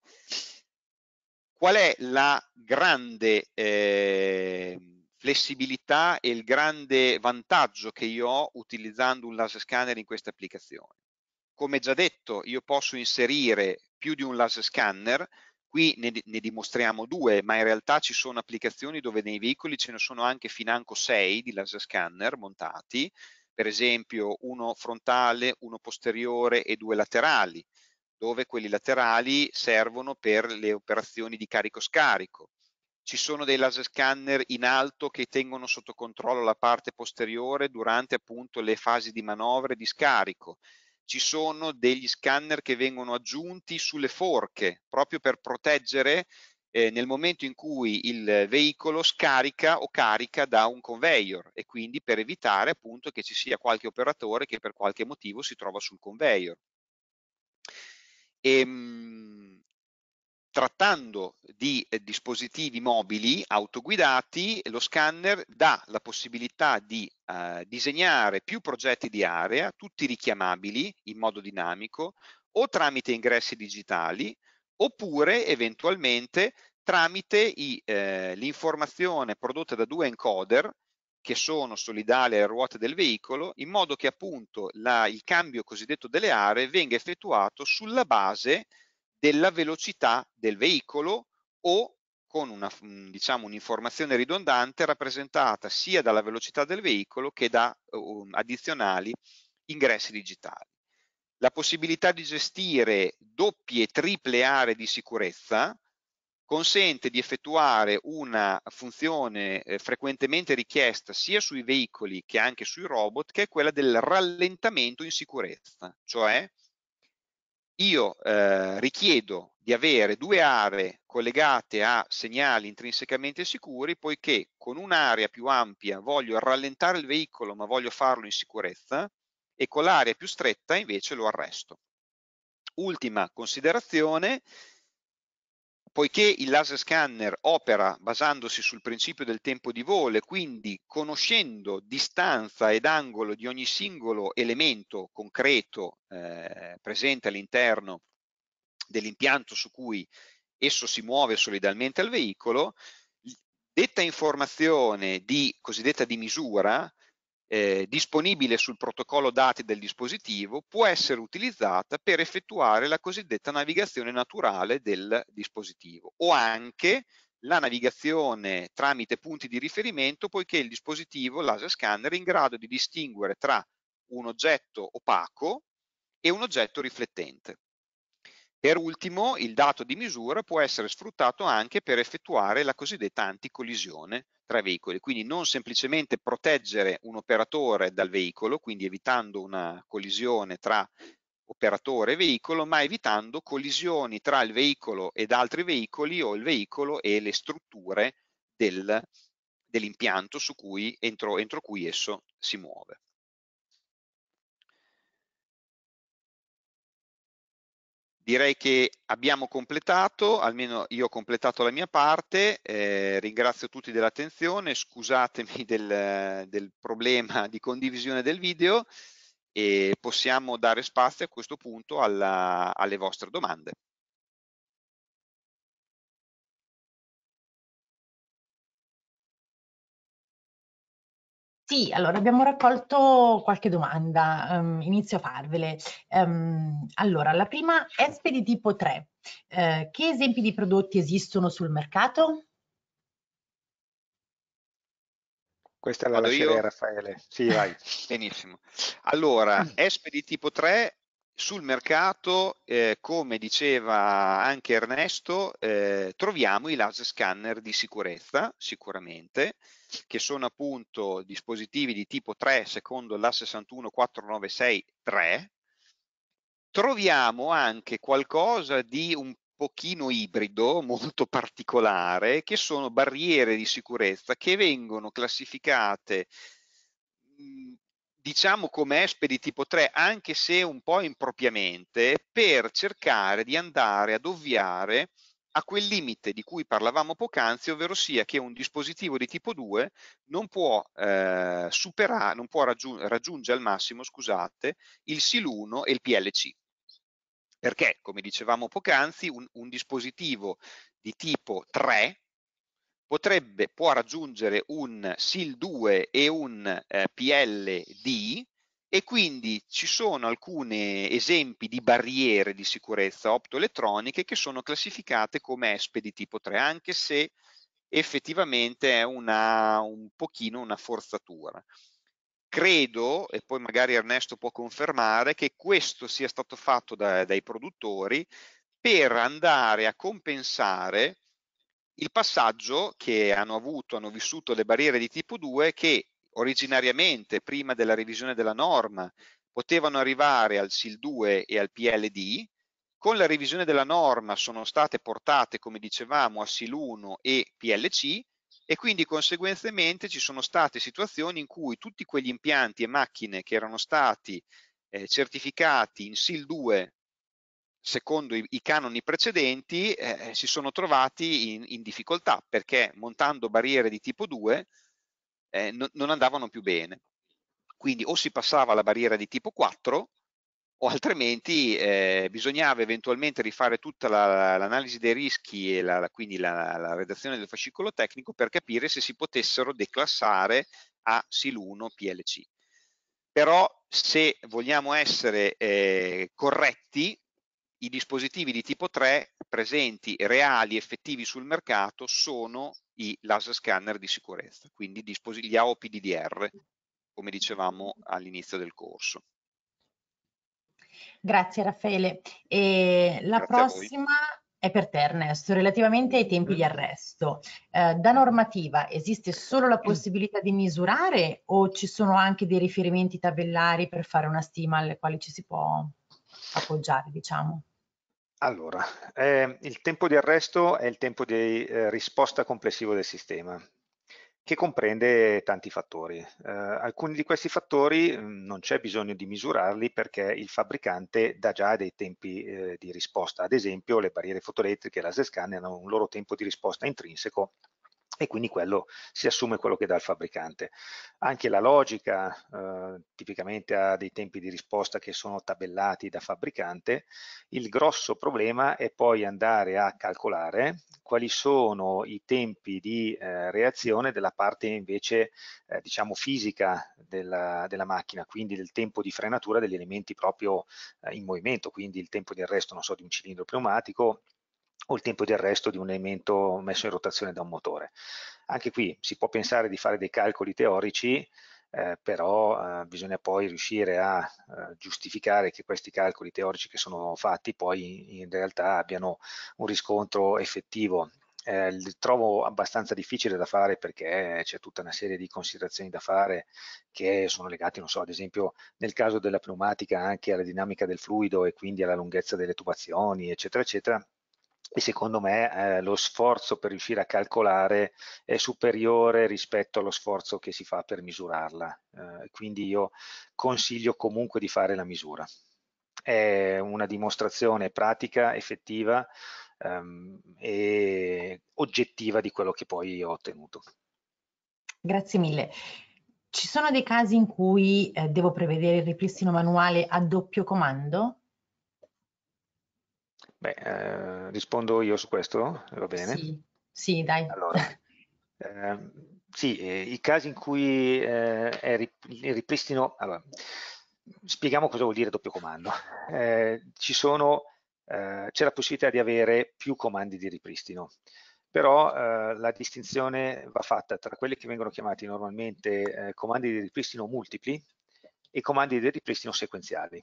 Qual è la grande eh, flessibilità e il grande vantaggio che io ho utilizzando un laser scanner in questa applicazione? Come già detto, io posso inserire più di un laser scanner, Qui ne, ne, dimostriamo due, ma in realtà ci sono applicazioni dove nei veicoli ce ne sono anche financo sei di laser scanner montati, per esempio uno frontale, uno posteriore e due laterali, dove quelli laterali servono per le operazioni di carico-scarico. Ci sono dei laser scanner in alto che tengono sotto controllo la parte posteriore durante appunto le fasi di manovre di scarico ci sono degli scanner che vengono aggiunti sulle forche proprio per proteggere eh, nel momento in cui il veicolo scarica o carica da un conveyor e quindi per evitare appunto che ci sia qualche operatore che per qualche motivo si trova sul conveyor. E, ehm, mh, trattando di eh, dispositivi mobili autoguidati, lo scanner dà la possibilità di eh, disegnare più progetti di area, tutti richiamabili in modo dinamico, o tramite ingressi digitali, oppure eventualmente tramite eh, l'informazione prodotta da due encoder che sono solidali alle ruote del veicolo, in modo che appunto la, il cambio cosiddetto delle aree venga effettuato sulla base di della velocità del veicolo o con una, mm, diciamo, un'informazione ridondante rappresentata sia dalla velocità del veicolo che da um, addizionali ingressi digitali. La possibilità di gestire doppie e triple aree di sicurezza consente di effettuare una funzione eh, frequentemente richiesta sia sui veicoli che anche sui robot, che è quella del rallentamento in sicurezza, cioè io eh, richiedo di avere due aree collegate a segnali intrinsecamente sicuri, poiché con un'area più ampia voglio rallentare il veicolo ma voglio farlo in sicurezza e con l'area più stretta invece lo arresto. Ultima considerazione, poiché il laser scanner opera basandosi sul principio del tempo di volo e quindi conoscendo distanza ed angolo di ogni singolo elemento concreto eh, presente all'interno dell'impianto su cui esso si muove solidalmente al veicolo, detta informazione di, cosiddetta di misura eh, disponibile sul protocollo dati del dispositivo può essere utilizzata per effettuare la cosiddetta navigazione naturale del dispositivo o anche la navigazione tramite punti di riferimento poiché il dispositivo laser scanner è in grado di distinguere tra un oggetto opaco e un oggetto riflettente. Per ultimo, il dato di misura può essere sfruttato anche per effettuare la cosiddetta anticollisione tra veicoli, quindi non semplicemente proteggere un operatore dal veicolo, quindi evitando una collisione tra operatore e veicolo, ma evitando collisioni tra il veicolo ed altri veicoli o il veicolo e le strutture del, dell'impianto entro, entro cui esso si muove. Direi che abbiamo completato, almeno io ho completato la mia parte, eh, ringrazio tutti dell'attenzione, scusatemi del, del problema di condivisione del video e possiamo dare spazio a questo punto alla, alle vostre domande. Sì, allora abbiamo raccolto qualche domanda, um, inizio a farvele. Um, allora, la prima, ESPE di tipo 3, uh, eh, che esempi di prodotti esistono sul mercato? Questa la Vado lascerei io? Raffaele. Sì, vai. Benissimo. Allora, ESPE mm. di tipo 3 sul mercato, eh, come diceva anche Ernesto, eh, troviamo i laser scanner di sicurezza, sicuramente, che sono appunto dispositivi di tipo 3 secondo la 614963. Troviamo anche qualcosa di un pochino ibrido, molto particolare, che sono barriere di sicurezza che vengono classificate mm, diciamo come Espedi tipo 3, anche se un po' impropriamente, per cercare di andare ad ovviare a quel limite di cui parlavamo poc'anzi, ovvero sia che un dispositivo di tipo 2 non può, eh, superare, non può raggiung raggiungere al massimo scusate, il SIL1 e il PLC. Perché, come dicevamo poc'anzi, un, un dispositivo di tipo 3 potrebbe, può raggiungere un SIL2 e un eh, PLD e quindi ci sono alcuni esempi di barriere di sicurezza optoelettroniche che sono classificate come ESPE di tipo 3, anche se effettivamente è una, un pochino una forzatura. Credo, e poi magari Ernesto può confermare, che questo sia stato fatto da, dai produttori per andare a compensare il passaggio che hanno avuto, hanno vissuto le barriere di tipo 2 che originariamente, prima della revisione della norma, potevano arrivare al SIL 2 e al PLD, con la revisione della norma sono state portate, come dicevamo, a SIL 1 e PLC e quindi conseguentemente ci sono state situazioni in cui tutti quegli impianti e macchine che erano stati eh, certificati in SIL 2 secondo i, i canoni precedenti, eh, si sono trovati in, in, difficoltà perché montando barriere di tipo 2 eh, no, non andavano più bene. Quindi o si passava alla barriera di tipo 4 o altrimenti eh, bisognava eventualmente rifare tutta l'analisi dei rischi e la, la, quindi la, redazione del fascicolo tecnico per capire se si potessero declassare a SIL 1 PLC. Però se vogliamo essere eh, corretti, i dispositivi di tipo 3 presenti, reali, effettivi sul mercato sono i laser scanner di sicurezza, quindi gli AOP DDR, come dicevamo all'inizio del corso. Grazie Raffaele. E la Grazie prossima è per te Ernesto, relativamente ai tempi di mm-hmm. arresto. Eh, da normativa esiste solo la possibilità di misurare o ci sono anche dei riferimenti tabellari per fare una stima alle quali ci si può appoggiare, diciamo? Allora, eh, il tempo di arresto è il tempo di eh, risposta complessivo del sistema, che comprende tanti fattori. Eh, alcuni di questi fattori mh, mm, non c'è bisogno di misurarli perché il fabbricante dà già dei tempi eh, di risposta. Ad esempio, le barriere fotoelettriche e la scan hanno un loro tempo di risposta intrinseco e quindi quello si assume quello che dà il fabbricante. Anche la logica eh, tipicamente ha dei tempi di risposta che sono tabellati da fabbricante, il grosso problema è poi andare a calcolare quali sono i tempi di eh, reazione della parte invece eh, diciamo fisica della, della, macchina, quindi del tempo di frenatura degli elementi proprio eh, in movimento, quindi il tempo di arresto non so, di un cilindro pneumatico o il tempo di arresto di un elemento messo in rotazione da un motore. Anche qui si può pensare di fare dei calcoli teorici, eh, però eh, bisogna poi riuscire a eh, giustificare che questi calcoli teorici che sono fatti poi in realtà abbiano un riscontro effettivo. Eh, li trovo abbastanza difficile da fare perché c'è tutta una serie di considerazioni da fare che sono legate, non so, ad esempio nel caso della pneumatica anche alla dinamica del fluido e quindi alla lunghezza delle tubazioni, eccetera, eccetera, e secondo me eh, lo sforzo per riuscire a calcolare è superiore rispetto allo sforzo che si fa per misurarla. Eh, quindi io consiglio comunque di fare la misura. È una dimostrazione pratica, effettiva ehm, e oggettiva di quello che poi ho ottenuto. Grazie mille. Ci sono dei casi in cui eh, devo prevedere il ripristino manuale a doppio comando? Beh, eh, rispondo io su questo, va bene? Sì, sì dai. Allora, eh, sì, eh, i casi in cui eh, è il ripristino... Allora, spieghiamo cosa vuol dire doppio comando. Eh, ci sono, eh, c'è la possibilità di avere più comandi di ripristino, però la distinzione va fatta tra quelli che vengono chiamati normalmente comandi di ripristino multipli e comandi di ripristino sequenziali.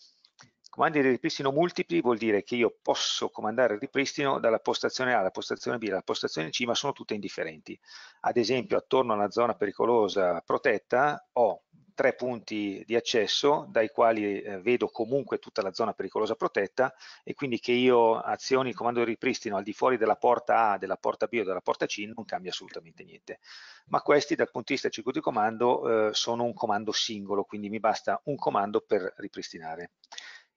Comandi di ripristino multipli vuol dire che io posso comandare il ripristino dalla postazione A alla postazione B alla postazione C, ma sono tutte indifferenti. Ad esempio, attorno a una zona pericolosa protetta ho tre punti di accesso dai quali eh, vedo comunque tutta la zona pericolosa protetta e quindi che io azioni il comando di ripristino al di fuori della porta A, della porta B o della porta C non cambia assolutamente niente. Ma questi dal punto di vista del circuito di comando eh, sono un comando singolo, quindi mi basta un comando per ripristinare.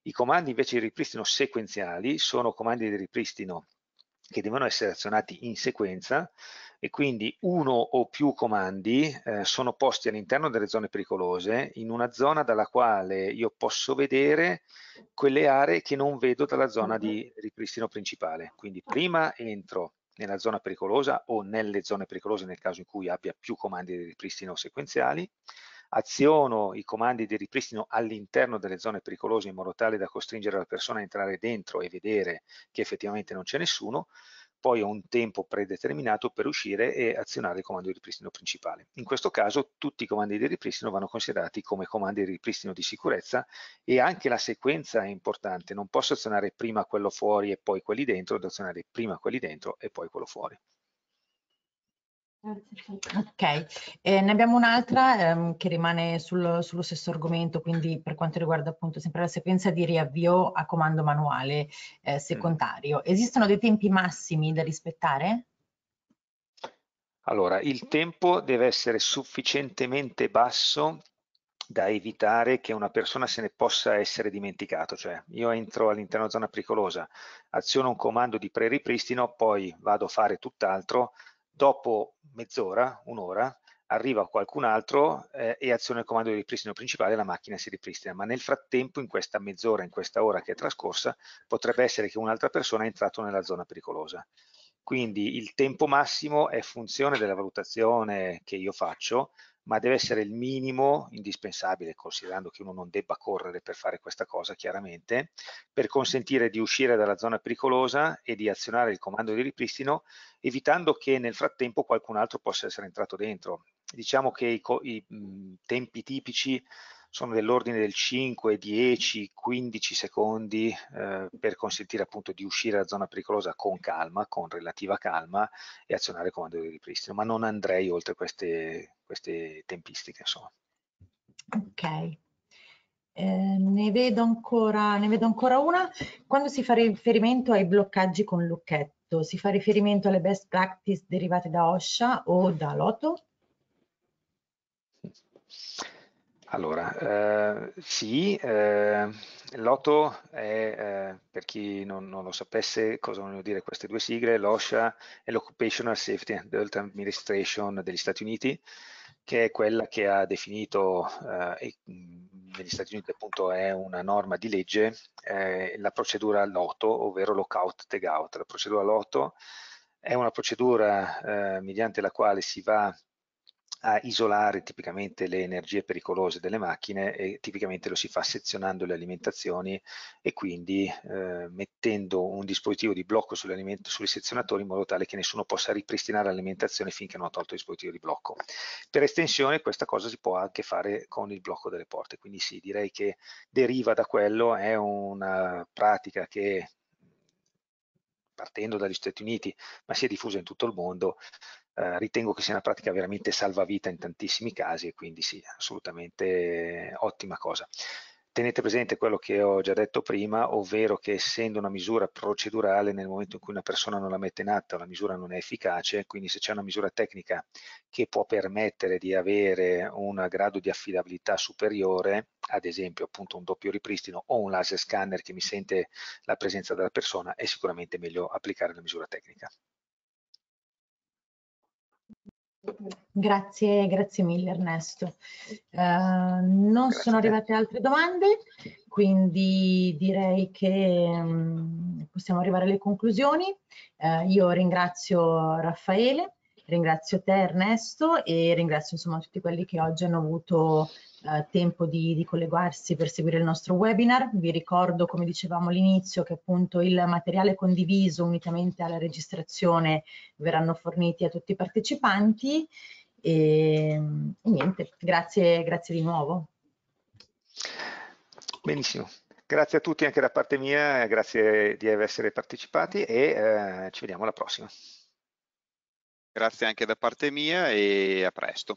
I comandi invece di ripristino sequenziali sono comandi di ripristino che devono essere azionati in sequenza e quindi uno o più comandi eh, sono posti all'interno delle zone pericolose in una zona dalla quale io posso vedere quelle aree che non vedo dalla zona di mhm. ripristino principale. Quindi prima entro nella zona pericolosa o nelle zone pericolose nel caso in cui abbia più comandi di ripristino sequenziali, aziono i comandi di ripristino all'interno delle zone pericolose in modo tale da costringere la persona a entrare dentro e vedere che effettivamente non c'è nessuno, poi ho un tempo predeterminato per uscire e azionare il comando di ripristino principale. In questo caso tutti i comandi di ripristino vanno considerati come comandi di ripristino di sicurezza e anche la sequenza è importante, non posso azionare prima quello fuori e poi quelli dentro, devo azionare prima quelli dentro e poi quello fuori. Ok, eh, ne abbiamo un'altra ehm, che rimane sul, sullo stesso argomento, quindi per quanto riguarda appunto sempre la sequenza di riavvio a comando manuale eh, mm. secondario. Esistono dei tempi massimi da rispettare? Allora, il tempo deve essere sufficientemente basso da evitare che una persona se ne possa essere dimenticato, cioè io entro all'interno della zona pericolosa, aziono un comando di pre-ripristino, poi vado a fare tutt'altro, dopo mezz'ora, un'ora, arriva qualcun altro eh, e aziona il comando di ripristino principale e la macchina si ripristina, ma nel frattempo in questa mezz'ora, in questa ora che è trascorsa, potrebbe essere che un'altra persona è entrata nella zona pericolosa. Quindi il tempo massimo è funzione della valutazione che io faccio ma deve essere il minimo indispensabile, considerando che uno non debba correre per fare questa cosa chiaramente, per consentire di uscire dalla zona pericolosa e di azionare il comando di ripristino, evitando che nel frattempo qualcun altro possa essere entrato dentro. Diciamo che i, i mh, tempi tipici sono dell'ordine del 5, 10, 15 secondi eh, per consentire appunto di uscire dalla zona pericolosa con calma, con relativa calma e azionare il comando di ripristino, ma non andrei oltre queste, queste tempistiche insomma. Ok, eh, ne, vedo ancora, ne, vedo ancora, una. Quando si fa riferimento ai bloccaggi con lucchetto, si fa riferimento alle best practice derivate da OSHA o da Loto? Allora, eh, sì, eh, l'OTO è, eh, per chi non, non, lo sapesse cosa vogliono dire queste due sigle, l'OSHA è l'Occupational Safety and Adult Administration degli Stati Uniti, che è quella che ha definito, eh, mm, negli Stati Uniti appunto è una norma di legge, eh, la procedura LOTO, ovvero Lockout Tagout. La procedura LOTO è una procedura eh, mediante la quale si va a isolare tipicamente le energie pericolose delle macchine e tipicamente lo si fa sezionando le alimentazioni e quindi eh, mettendo un dispositivo di blocco sugli, sezionatori in modo tale che nessuno possa ripristinare l'alimentazione finché non ha tolto il dispositivo di blocco. Per estensione questa cosa si può anche fare con il blocco delle porte, quindi sì, direi che deriva da quello, è una pratica che partendo dagli Stati Uniti, ma si è diffusa in tutto il mondo, eh, ritengo che sia una pratica veramente salvavita in tantissimi casi e quindi sì, assolutamente eh, ottima cosa. Tenete presente quello che ho già detto prima, ovvero che essendo una misura procedurale nel momento in cui una persona non la mette in atto, la misura non è efficace, quindi se c'è una misura tecnica che può permettere di avere un grado di affidabilità superiore, ad esempio appunto un doppio ripristino o un laser scanner che mi sente la presenza della persona, è sicuramente meglio applicare la misura tecnica. Grazie, grazie mille Ernesto. Eh, non grazie sono arrivate altre domande, quindi direi che um, possiamo arrivare alle conclusioni. Eh, io ringrazio Raffaele, ringrazio te Ernesto e ringrazio insomma tutti quelli che oggi hanno avuto eh, tempo di, di, collegarsi per seguire il nostro webinar. Vi ricordo, come dicevamo all'inizio, che appunto il materiale condiviso unitamente alla registrazione verranno forniti a tutti i partecipanti. E, e niente, grazie, grazie di nuovo. Benissimo. Grazie a tutti anche da parte mia, grazie di essere partecipati e eh, ci vediamo alla prossima. Grazie anche da parte mia e a presto.